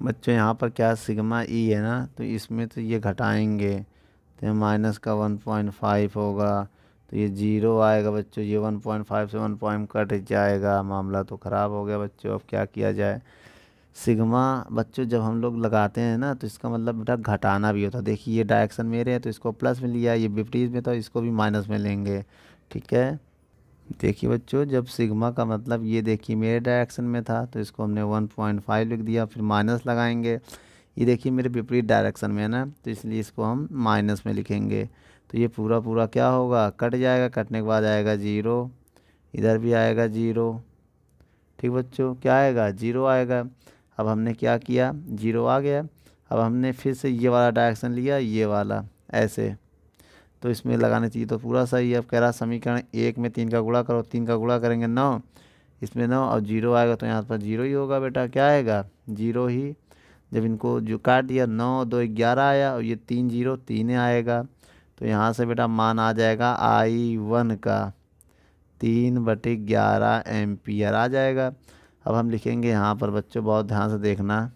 बच्चों यहाँ पर क्या सिग्मा ई e है ना तो इसमें तो ये घटाएंगे तो माइनस का वन पॉइंट फाइव होगा तो ये जीरो आएगा बच्चों ये वन पॉइंट फाइव से वन पॉइंट कट जाएगा मामला तो ख़राब हो गया बच्चों अब क्या किया जाए सिग्मा बच्चों जब हम लोग लगाते हैं ना तो इसका मतलब बेटा घटाना भी होता है देखिए ये डायरेक्शन मेरे हैं तो इसको प्लस में लिया ये विपरीत में तो इसको भी माइनस में लेंगे ठीक है देखिए बच्चों जब सिग्मा का मतलब ये देखिए मेरे डायरेक्शन में था तो इसको हमने 1.5 लिख दिया फिर माइनस लगाएंगे ये देखिए मेरे विपरीत डायरेक्शन में है ना तो इसलिए इसको हम माइनस में लिखेंगे तो ये पूरा पूरा क्या होगा कट जाएगा कटने के बाद आएगा ज़ीरो इधर भी आएगा ज़ीरो ठीक बच्चों क्या आएगा ज़ीरो आएगा अब हमने क्या किया जीरो आ गया अब हमने फिर से ये वाला डायरेक्शन लिया ये वाला ऐसे तो इसमें लगाना चाहिए तो पूरा सही है अब कह रहा समीकरण एक में तीन का गुड़ा करो तीन का गुड़ा करेंगे नौ इसमें नौ और जीरो आएगा तो यहाँ पर जीरो ही होगा बेटा क्या आएगा जीरो ही जब इनको जो काट दिया नौ दो ग्यारह आया और ये तीन जीरो तीन आएगा तो यहाँ से बेटा मान आ जाएगा आई वन का तीन बटे ग्यारह एम्पियर आ जाएगा अब हम लिखेंगे यहाँ पर बच्चों बहुत ध्यान से देखना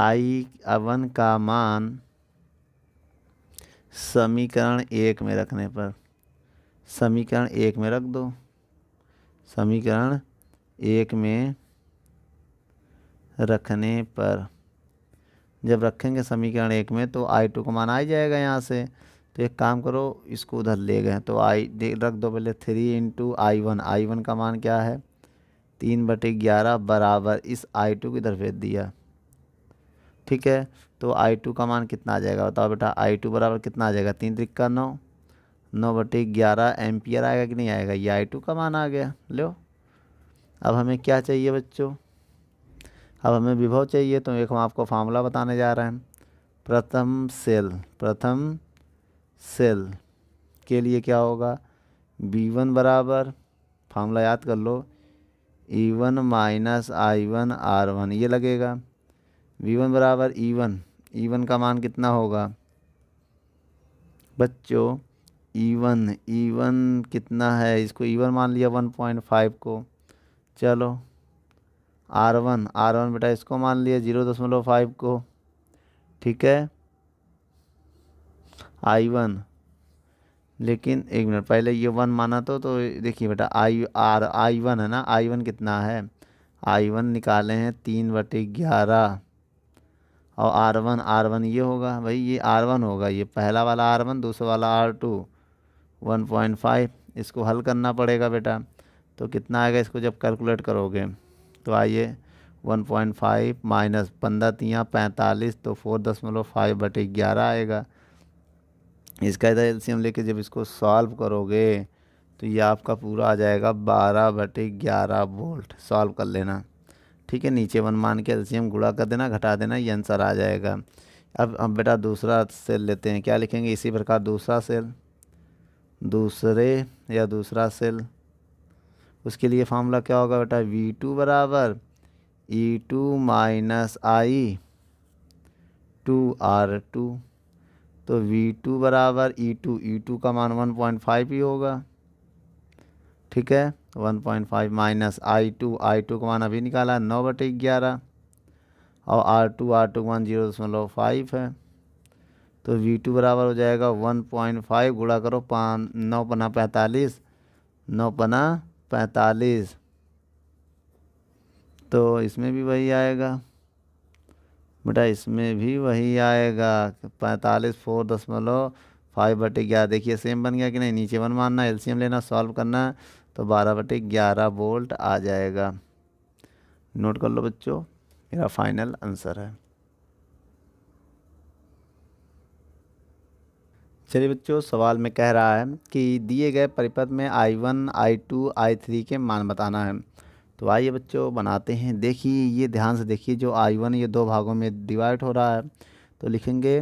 आई अवन का मान समीकरण एक में रखने पर समीकरण एक में रख दो समीकरण एक में रखने पर जब रखेंगे समीकरण एक में तो आई टू का मान आ जाएगा यहाँ से तो एक काम करो इसको उधर ले गए तो आई रख दो पहले three into I one I one का मान क्या है तीन बटे ग्यारह बराबर इस आई टू की तरफ दिया ठीक है तो आई टू का मान कितना आ जाएगा बताओ बेटा आई टू बराबर कितना आ जाएगा तीन तिक्का नौ नौ बटे ग्यारह एम्पियर आएगा कि नहीं आएगा ये आई टू का मान आ गया लो अब हमें क्या चाहिए बच्चों अब हमें विभव चाहिए तो एक हम आपको फार्मूला बताने जा रहे हैं प्रथम सेल प्रथम सेल के लिए क्या होगा बी वन बराबर फार्मूला याद कर लो E one minus I one R one ये लगेगा वी वन बराबर ई वन ई वन का मान कितना होगा बच्चों ई वन ई वन कितना है इसको ई e वन मान लिया वन पॉइंट फाइव को चलो आर वन आर वन बेटा इसको मान लिया ज़ीरो दशमलव फाइव को ठीक है आई वन लेकिन एक मिनट पहले ये वन माना तो तो देखिए बेटा आई आर आई वन है ना आई वन कितना है आई वन निकाले हैं तीन बटे ग्यारह और आर वन आर वन ये होगा भाई ये आर वन होगा ये पहला वाला आर वन दूसरा वाला R two one point five इसको हल करना पड़ेगा बेटा तो कितना आएगा इसको जब कैलकुलेट करोगे तो आइए वन पॉइंट फाइव माइनस पंद्रह तियाँ पैंतालीस तो फोर दशमलव फाइव बटे ग्यारह आएगा इसका इधर एल लेके जब इसको सॉल्व करोगे तो ये आपका पूरा आ जाएगा बारह बटे ग्यारह वोल्ट सॉल्व कर लेना ठीक है नीचे वन मान के एल गुड़ा कर देना घटा देना ये आंसर आ जाएगा अब हम बेटा दूसरा सेल लेते हैं क्या लिखेंगे इसी प्रकार दूसरा सेल दूसरे या दूसरा सेल उसके लिए फार्मूला क्या होगा बेटा वी टू बराबर E two minus I two R two तो V2 बराबर E2 E2 का मान 1.5 ही होगा ठीक है 1.5 minus I two I two का मान अभी निकाला नौ बटे ग्यारह और आर टू आर टू का मान जीरो दशमलव फाइव है तो वी टू बराबर हो जाएगा वन पॉइंट फाइव गुड़ा करो पाँच नौ पना पैंतालीस नौ पना पैंतालीस तो इसमें भी वही आएगा बेटा इसमें भी वही आएगा पैंतालीस फोर दशमलव फाइव बटे ग्यारह देखिए सेम बन गया कि नहीं नीचे वन मानना एलसीएम लेना सॉल्व करना है तो बारह बटे ग्यारह वोल्ट आ जाएगा नोट कर लो बच्चों मेरा फाइनल आंसर है चलिए बच्चों सवाल में कह रहा है कि दिए गए परिपथ में I I one two I three के मान बताना है तो आइए बच्चों बनाते हैं देखिए ये ध्यान से देखिए जो वन ये दो भागों में डिवाइड हो रहा है तो लिखेंगे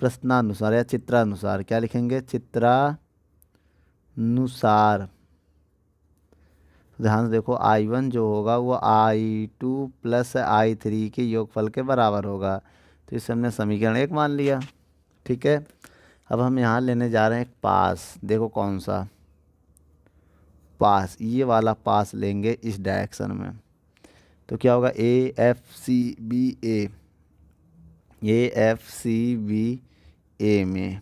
प्रश्नानुसार या चित्रानुसार क्या लिखेंगे चित्रानुसार तो ध्यान से देखो आई वन जो होगा वो I two plus I three के योगफल के बराबर होगा तो इसे हमने समीकरण एक मान लिया ठीक है अब हम यहाँ लेने जा रहे हैं एक पास देखो कौन सा पास ये वाला पास लेंगे इस डायरेक्शन में तो क्या होगा A F C B A A F C B A में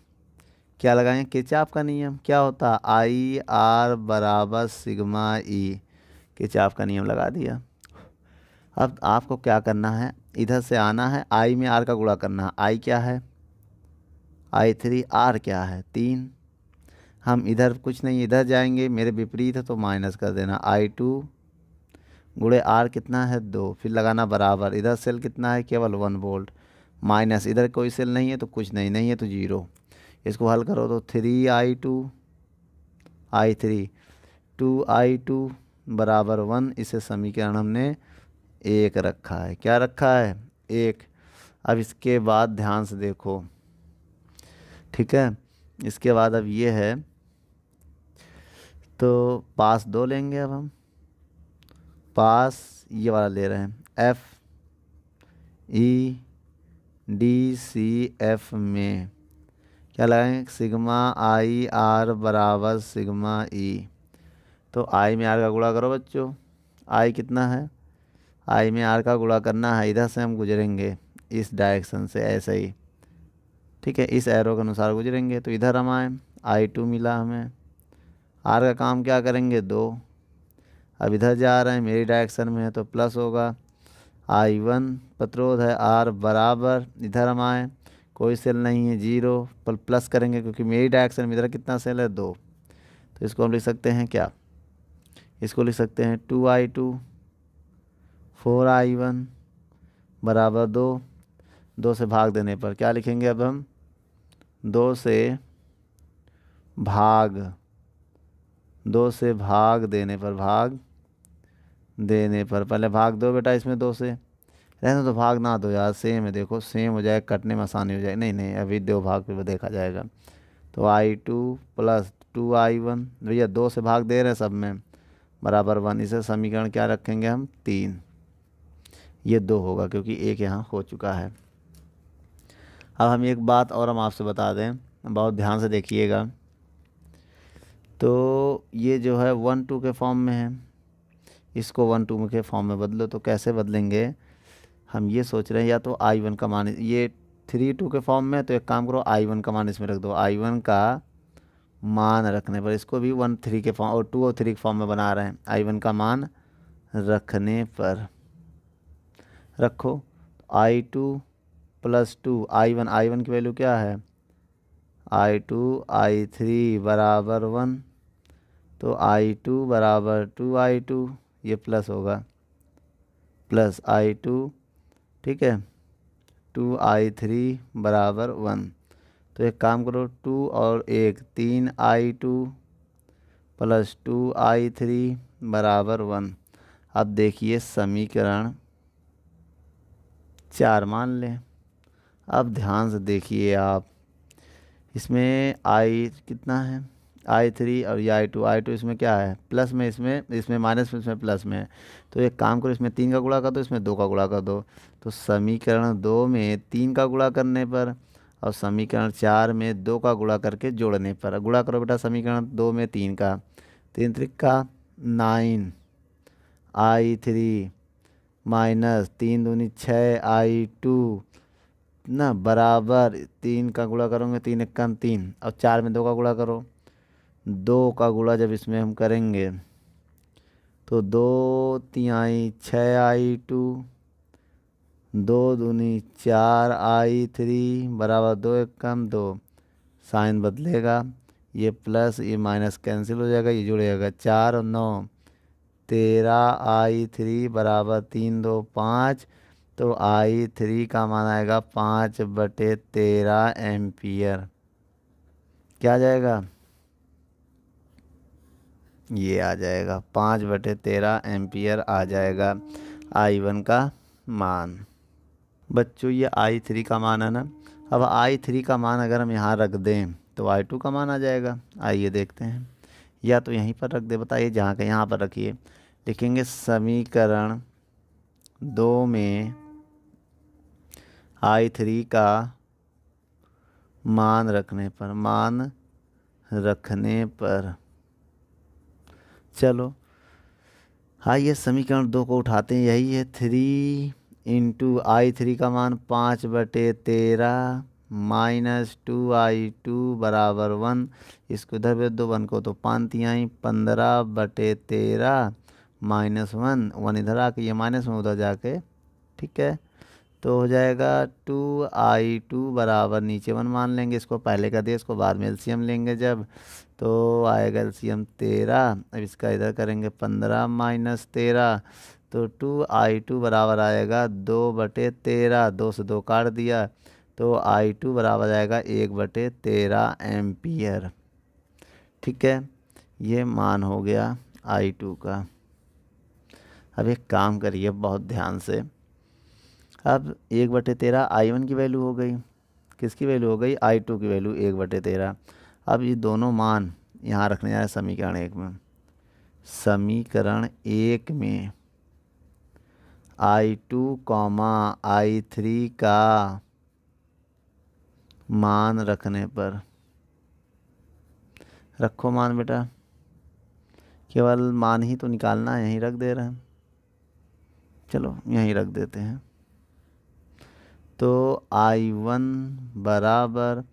क्या लगाएं केचाप का नियम क्या होता है आई आर बराबर सिग्मा ई e। केचाप का नियम लगा दिया अब आपको क्या करना है इधर से आना है आई में आर का गुणा करना है आई क्या है आई थ्री आर क्या है तीन हम इधर कुछ नहीं इधर जाएंगे मेरे विपरीत है तो माइनस कर देना आई टू गुड़े आर कितना है दो फिर लगाना बराबर इधर सेल कितना है केवल वन वोल्ट माइनस इधर कोई सेल नहीं है तो कुछ नहीं नहीं है तो जीरो इसको हल करो तो three I two I three two I two बराबर वन इसे समीकरण हमने एक रखा है क्या रखा है एक अब इसके बाद ध्यान से देखो ठीक है इसके बाद अब ये है तो पास दो लेंगे अब हम पास ये वाला ले रहे हैं F E D C F में क्या लगाएंगे सिग्मा आई आर बराबर सिग्मा ई e। तो आई में आर का गुड़ा करो बच्चों आई कितना है आई में आर का गुड़ा करना है इधर से हम गुजरेंगे इस डायरेक्शन से ऐसे ही ठीक है इस एरो के अनुसार गुजरेंगे तो इधर हम आए आई टू मिला हमें आर का काम क्या करेंगे दो अब इधर जा रहे हैं मेरी डायरेक्शन में है तो प्लस होगा आई वन प्रतिरोध है आर बराबर इधर हम आए कोई सेल नहीं है जीरो पर प्लस करेंगे क्योंकि मेरी डायरेक्शन में इधर कितना सेल है दो तो इसको हम लिख सकते हैं क्या इसको लिख सकते हैं two I two four I one बराबर दो दो से भाग देने पर क्या लिखेंगे अब हम दो से भाग दो से भाग देने पर भाग देने पर पहले भाग दो बेटा इसमें दो से रहने तो भाग ना दो यार सेम है देखो सेम हो जाए कटने में आसानी हो जाए नहीं नहीं अभी दो भाग पे देखा जाएगा तो I two plus two I one भैया दो से भाग दे रहे सब में बराबर वन इसे समीकरण क्या रखेंगे हम तीन ये दो होगा क्योंकि एक यहाँ हो चुका है अब हम एक बात और हम आपसे बता दें बहुत ध्यान से देखिएगा तो ये जो है वन टू के फॉर्म में है इसको वन टू के फॉर्म में बदलो तो कैसे बदलेंगे हम ये सोच रहे हैं या तो आई वन का मान ये थ्री टू के फॉर्म में है तो एक काम करो आई वन का मान इसमें रख दो आई वन का मान रखने पर इसको भी वन थ्री के फॉर्म और टू और थ्री के फॉर्म में बना रहे हैं आई वन का मान रखने पर रखो I two plus two I one I one की वैल्यू क्या है आई टू आई थ्री बराबर वन तो आई टू बराबर टू आई टू ये प्लस होगा प्लस आई टू ठीक है टू आई थ्री बराबर वन तो एक काम करो टू और एक तीन I two plus two I three बराबर वन अब देखिए समीकरण चार मान लें अब ध्यान से देखिए आप इसमें आई कितना है आई थ्री और ये आई टू आई टू इसमें क्या है प्लस में इसमें इसमें माइनस में इसमें प्लस में है तो एक काम करो इसमें तीन का गुणा कर दो इसमें दो का गुणा कर दो तो समीकरण दो में तीन का गुणा करने पर और समीकरण चार में दो का गुणा करके जोड़ने पर गुणा करो बेटा समीकरण दो में तीन का तीन तो त्रिक का नाइन आई थ्री माइनस तीन दूनी छः आई टू ना बराबर तीन का गुणा करोगे तीन इक्का तीन और चार में दो का गुणा करो दो का गुड़ा जब इसमें हम करेंगे तो दो तिहाई छः आई टू दो दूनी चार आई थ्री बराबर दो एक कम दो साइन बदलेगा ये प्लस ये माइनस कैंसिल हो जाएगा ये जुड़ेगा चार और नौ तेरह आई थ्री बराबर तीन दो पाँच तो आई थ्री का मान आएगा पाँच बटे तेरह एम्पियर क्या जाएगा ये आ जाएगा पाँच बटे तेरह एम्पियर आ जाएगा आई वन का मान बच्चों ये आई थ्री का मान है ना अब आई थ्री का मान अगर हम यहाँ रख दें तो आई टू का मान आ जाएगा आइए देखते हैं या तो यहीं पर रख दे बताइए जहाँ का यहाँ पर रखिए लिखेंगे समीकरण दो में आई थ्री का मान रखने पर मान रखने पर चलो आइए हाँ, समीकरण दो को उठाते हैं यही है थ्री इंटू आई थ्री का मान पाँच बटे तेरह माइनस टू आई टू बराबर वन इसको इधर भेज दो वन को तो पानती आई पंद्रह बटे तेरह माइनस वन वन इधर आके ये माइनस वन उधर जाके ठीक है तो हो जाएगा टू आई टू बराबर नीचे वन मान लेंगे इसको पहले का दे इसको बाद में एल्सियम लेंगे जब तो आएगा एलसीएम तेरह अब इसका इधर करेंगे पंद्रह माइनस तेरह तो टू आई टू बराबर आएगा दो बटे तेरह दो से दो काट दिया तो आई टू बराबर आएगा एक बटे तेरह एम्पियर ठीक है ये मान हो गया आई टू का अब एक काम करिए बहुत ध्यान से अब एक बटे तेरह आई वन की वैल्यू हो गई किसकी वैल्यू हो गई आई टू की वैल्यू एक बटे तेरह अब ये दोनों मान यहाँ रखने जा रहे हैं समीकरण एक में समीकरण एक में I two comma I three का मान रखने पर रखो मान बेटा केवल मान ही तो निकालना है यहीं रख दे रहे हैं चलो यहीं रख देते हैं तो आई वन बराबर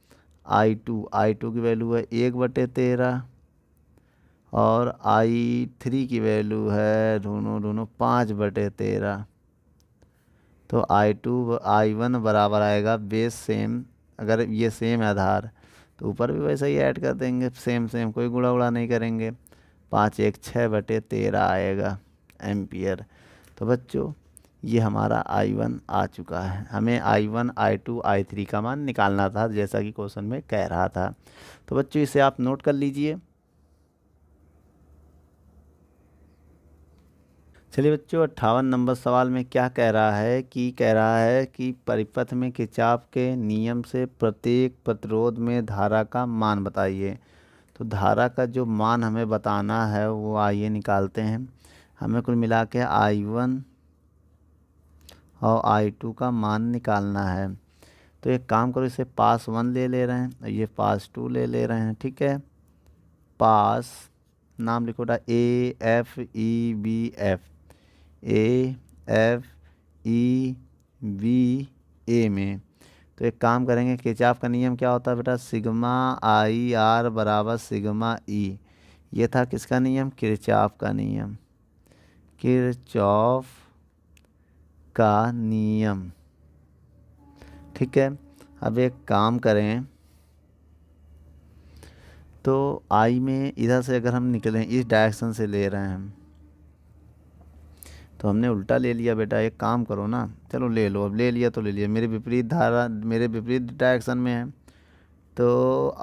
आई टू आई टू की वैल्यू है एक बटे तेरह और आई थ्री की वैल्यू है दोनों दोनों पाँच बटे तेरह तो आई टू आई वन बराबर आएगा बेस सेम अगर ये सेम है आधार तो ऊपर भी वैसे ही ऐड कर देंगे सेम सेम कोई गुड़ा उड़ा नहीं करेंगे पाँच एक छः बटे तेरह आएगा एम्पियर तो बच्चों ये हमारा आई वन आ चुका है हमें I one I two I three का मान निकालना था जैसा कि क्वेश्चन में कह रहा था तो बच्चों इसे आप नोट कर लीजिए चलिए बच्चों अट्ठावन नंबर सवाल में क्या कह रहा है कि कह रहा है कि परिपथ में खिंचाव के नियम से प्रत्येक प्रतिरोध में धारा का मान बताइए तो धारा का जो मान हमें बताना है वो आइए निकालते हैं हमें कुल मिला के आई वन और आई टू का मान निकालना है तो एक काम करो इसे पास वन ले ले रहे हैं ये पास टू ले ले रहे हैं ठीक है पास नाम लिखो डा A F E B F A F E B A में तो एक काम करेंगे केचाफ का नियम क्या होता है बेटा सिग्मा आई आर बराबर सिग्मा ई e। ये था किसका नियम किरचाफ का नियम किरचॉफ का नियम ठीक है अब एक काम करें तो आई में इधर से अगर हम निकलें इस डायरेक्शन से ले रहे हैं तो हमने उल्टा ले लिया बेटा एक काम करो ना चलो ले लो अब ले लिया तो ले लिया मेरे विपरीत धारा मेरे विपरीत डायरेक्शन में है तो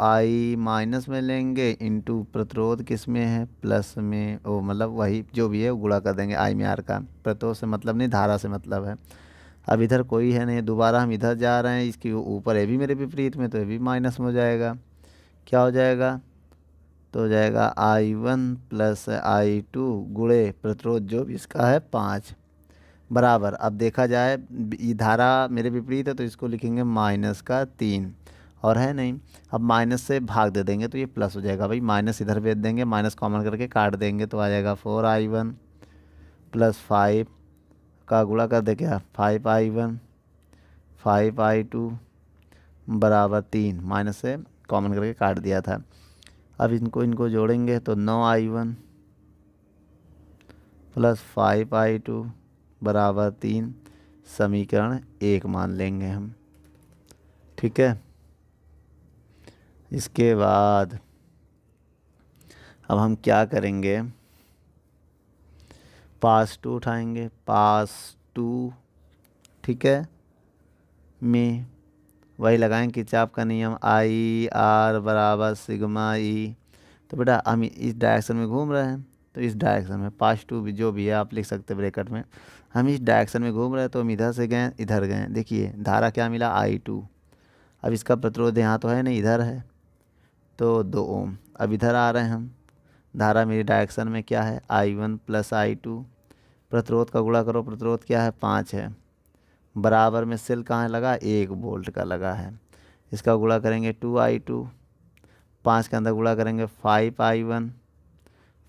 आई माइनस में लेंगे इनटू प्रतिरोध किस में है प्लस में ओ मतलब वही जो भी है वो गुड़ा कर देंगे आई में आर का प्रतिरोध से मतलब नहीं धारा से मतलब है अब इधर कोई है नहीं दोबारा हम इधर जा रहे हैं इसके ऊपर है भी मेरे विपरीत में तो ये भी माइनस में हो जाएगा क्या हो जाएगा तो हो जाएगा I one plus I two गुड़े प्रतिरोध जो इसका है पाँच बराबर अब देखा जाए ये धारा मेरे विपरीत है तो इसको लिखेंगे माइनस का तीन और है नहीं अब माइनस से भाग दे देंगे तो ये प्लस हो जाएगा भाई माइनस इधर भेज देंगे माइनस कॉमन करके काट देंगे तो आ जाएगा four I one plus five का गुड़ा कर दे क्या five I one five I two बराबर तीन माइनस से कॉमन करके काट दिया था अब इनको इनको जोड़ेंगे तो नौ I one plus five I two बराबर तीन समीकरण एक मान लेंगे हम ठीक है इसके बाद अब हम क्या करेंगे पास टू उठाएंगे पास टू ठीक है में वही लगाएं किचाप का नियम आई आर बराबर सिग्मा ई तो बेटा हम इस डायरेक्शन में घूम रहे हैं तो इस डायरेक्शन में पास टू भी जो भी है आप लिख सकते ब्रेकट में हम इस डायरेक्शन में घूम रहे हैं तो हम इधर से गए इधर गए देखिए धारा क्या मिला आई टू अब इसका प्रतिरोध यहाँ तो है नहीं इधर है तो दो ओम अब इधर आ रहे हैं हम धारा मेरी डायरेक्शन में क्या है I one plus I two प्रतिरोध का गुणा करो प्रतिरोध क्या है पाँच है बराबर में सेल कहाँ लगा एक बोल्ट का लगा है इसका गुणा करेंगे टू आई टू पाँच के अंदर गुणा करेंगे five I one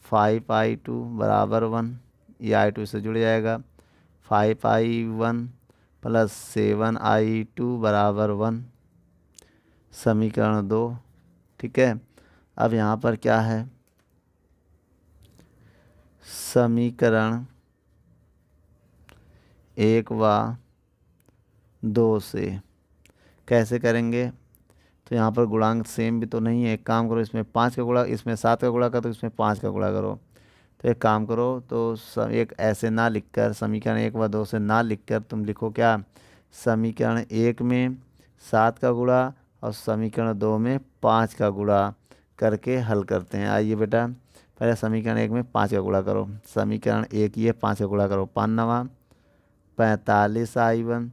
five I two बराबर वन ये आई टू से जुड़ जाएगा five I one plus seven I two बराबर वन समीकरण दो ठीक है अब यहाँ पर क्या है समीकरण एक व दो से कैसे करेंगे तो यहाँ पर गुणांक सेम भी तो नहीं है एक काम करो इसमें पाँच का गुणा इसमें सात का गुणा करो तो इसमें पाँच का गुणा करो तो एक काम करो तो एक ऐसे ना लिखकर समीकरण एक व दो से ना लिखकर तुम लिखो क्या समीकरण एक में सात का गुणा और समीकरण दो में पाँच का गुड़ा करके हल करते हैं आइए बेटा पहले समीकरण एक में पाँच का गुड़ा करो समीकरण एक ये पाँच का गुड़ा करो पाँच नवा पैंतालीस आई वन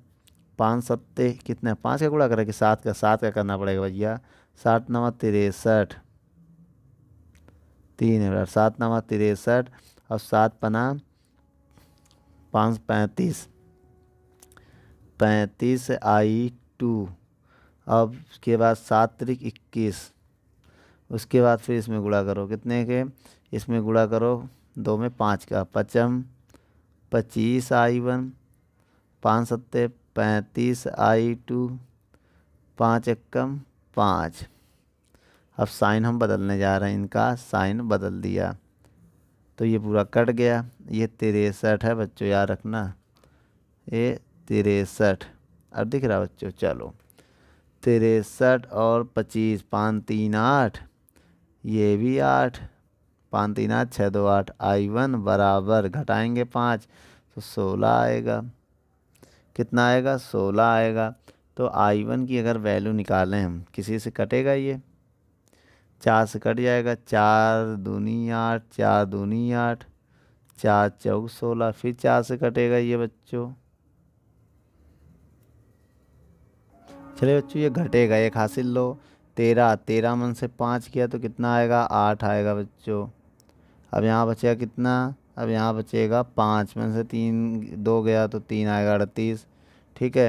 पाँच सत्ते कितने पाँच का गुड़ा करेंगे सात का सात का करना पड़ेगा भैया सात नवा तिरसठ तीन है सात नवा तिरसठ और सात पना पाँच पैंतीस पैंतीस आई टू अब उसके बाद सात तरीक इक्कीस उसके बाद फिर इसमें गुड़ा करो कितने के इसमें गुड़ा करो दो में पाँच का पचम पच्चीस आई वन पाँच सत्ते पैंतीस आई टू पाँच एक्कम पाँच अब साइन हम बदलने जा रहे हैं इनका साइन बदल दिया तो ये पूरा कट गया ये तिरसठ है बच्चों याद रखना ये तिरसठ अब दिख रहा बच्चों चलो तिरसठ और पच्चीस पाँच तीन आठ ये भी आठ पाँच तीन आठ छः दो आठ आई वन बराबर घटाएंगे पाँच तो सोलह आएगा कितना आएगा सोलह आएगा तो आई वन की अगर वैल्यू निकालें हम किसी से कटेगा ये चार से कट जाएगा चार दूनी आठ चार दूनी आठ चार चौक सोलह फिर चार से कटेगा ये बच्चों चलिए बच्चों ये घटेगा एक हासिल लो तेरह तेरह मन से पाँच किया तो कितना आएगा आठ आएगा बच्चों अब यहाँ बचेगा कितना अब यहाँ बचेगा पाँच मन से तीन दो गया तो तीन आएगा अड़तीस ठीक है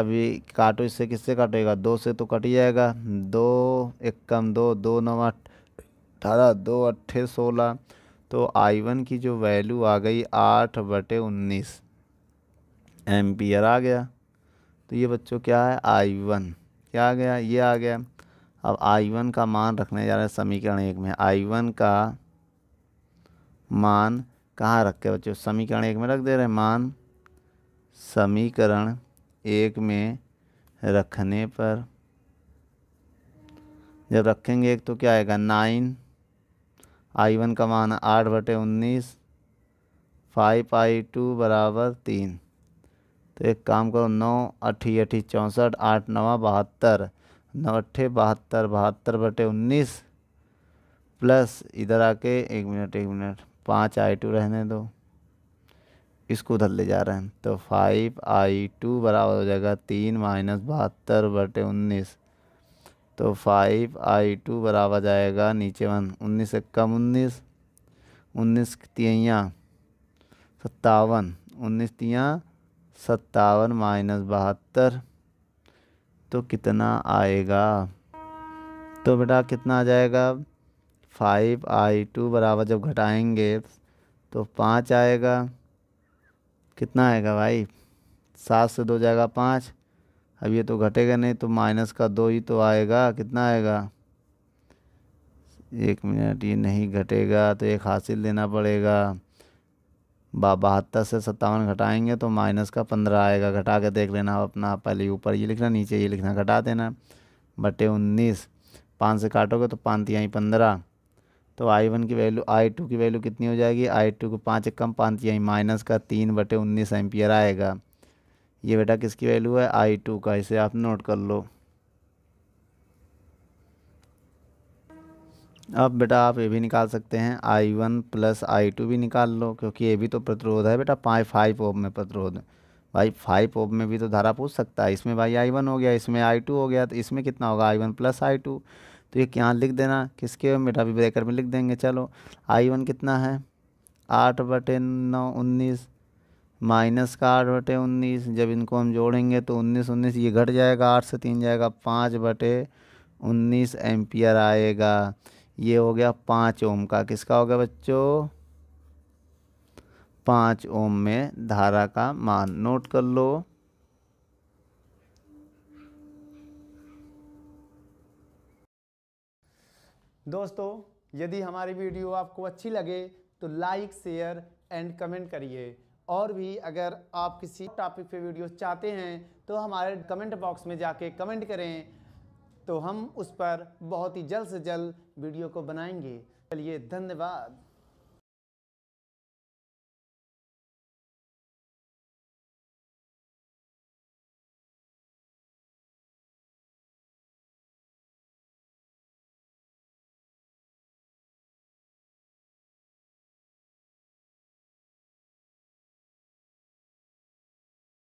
अभी काटो इससे किससे काटेगा दो से तो कट जाएगा दो एक कम दो दो नौ अठारह दो अट्ठे सोलह तो आई वन की जो वैल्यू आ गई आठ बटे उन्नीस एम्पियर आ गया तो ये बच्चों क्या है आई वन क्या आ गया ये आ गया अब आई वन का मान रखने जा रहे हैं समीकरण एक में आई वन का मान कहाँ रख के बच्चों समीकरण एक में रख दे रहे हैं मान समीकरण एक में रखने पर जब रखेंगे एक तो क्या आएगा नाइन आई वन का मान आठ बटे उन्नीस फाइव आई टू बराबर तीन तो एक काम करो नौ अठी अठी चौंसठ आठ नवा बहत्तर नौ अट्ठे बहत्तर बहत्तर बटे उन्नीस प्लस इधर आके एक मिनट एक मिनट पाँच आई टू रहने दो इसको उधर ले जा रहे हैं तो फाइव आई टू बराबर हो जाएगा तीन माइनस बहत्तर बटे उन्नीस तो फाइव आई टू बराबर जाएगा नीचे वन उन्नीस एक कम उन्नीस उन्नीस तियाँ सत्तावन उन्नीस तियाँ सत्तावन माइनस बहत्तर तो कितना आएगा तो बेटा कितना आ जाएगा फाइव आई टू बराबर जब घटाएंगे तो पाँच आएगा कितना आएगा भाई सात से दो जाएगा पाँच अब ये तो घटेगा नहीं तो माइनस का दो ही तो आएगा कितना आएगा एक मिनट ये नहीं घटेगा तो एक हासिल देना पड़ेगा बा बहत्तर से सत्तावन घटाएंगे तो माइनस का पंद्रह आएगा घटा के देख लेना आप अपना पहले ऊपर ये लिखना नीचे ये लिखना घटा देना बटे उन्नीस पाँच से काटोगे तो पाँच तिहाई पंद्रह तो आई वन की वैल्यू आई टू की वैल्यू कितनी हो जाएगी आई टू को पाँच एक कम पाँच तिहाई माइनस का तीन बटे उन्नीस एम्पियर आएगा ये बेटा किसकी वैल्यू है आई टू का इसे आप नोट कर लो अब बेटा आप ये भी निकाल सकते हैं I one plus I two भी निकाल लो क्योंकि ये भी तो प्रतिरोध है बेटा पाँच फाइव ओम में प्रतिरोध भाई फाइव ओम में भी तो धारा पूछ सकता है इसमें भाई आई वन हो गया इसमें आई टू हो गया तो इसमें कितना होगा I one plus I two तो ये क्या लिख देना किसके बेटा अभी ब्रेकर में लिख देंगे चलो आई वन कितना है आठ बटे नौ उन्नीस माइनस का आठ बटे उन्नीस जब इनको हम जोड़ेंगे तो उन्नीस उन्नीस ये घट जाएगा आठ से तीन जाएगा पाँच बटे उन्नीस एम्पियर आएगा ये हो गया पाँच ओम का किसका हो गया बच्चों पाँच ओम में धारा का मान नोट कर लो दोस्तों यदि हमारी वीडियो आपको अच्छी लगे तो लाइक शेयर एंड कमेंट करिए और भी अगर आप किसी टॉपिक पे वीडियो चाहते हैं तो हमारे कमेंट बॉक्स में जाके कमेंट करें तो हम उस पर बहुत ही जल्द से जल्द वीडियो को बनाएंगे चलिए धन्यवाद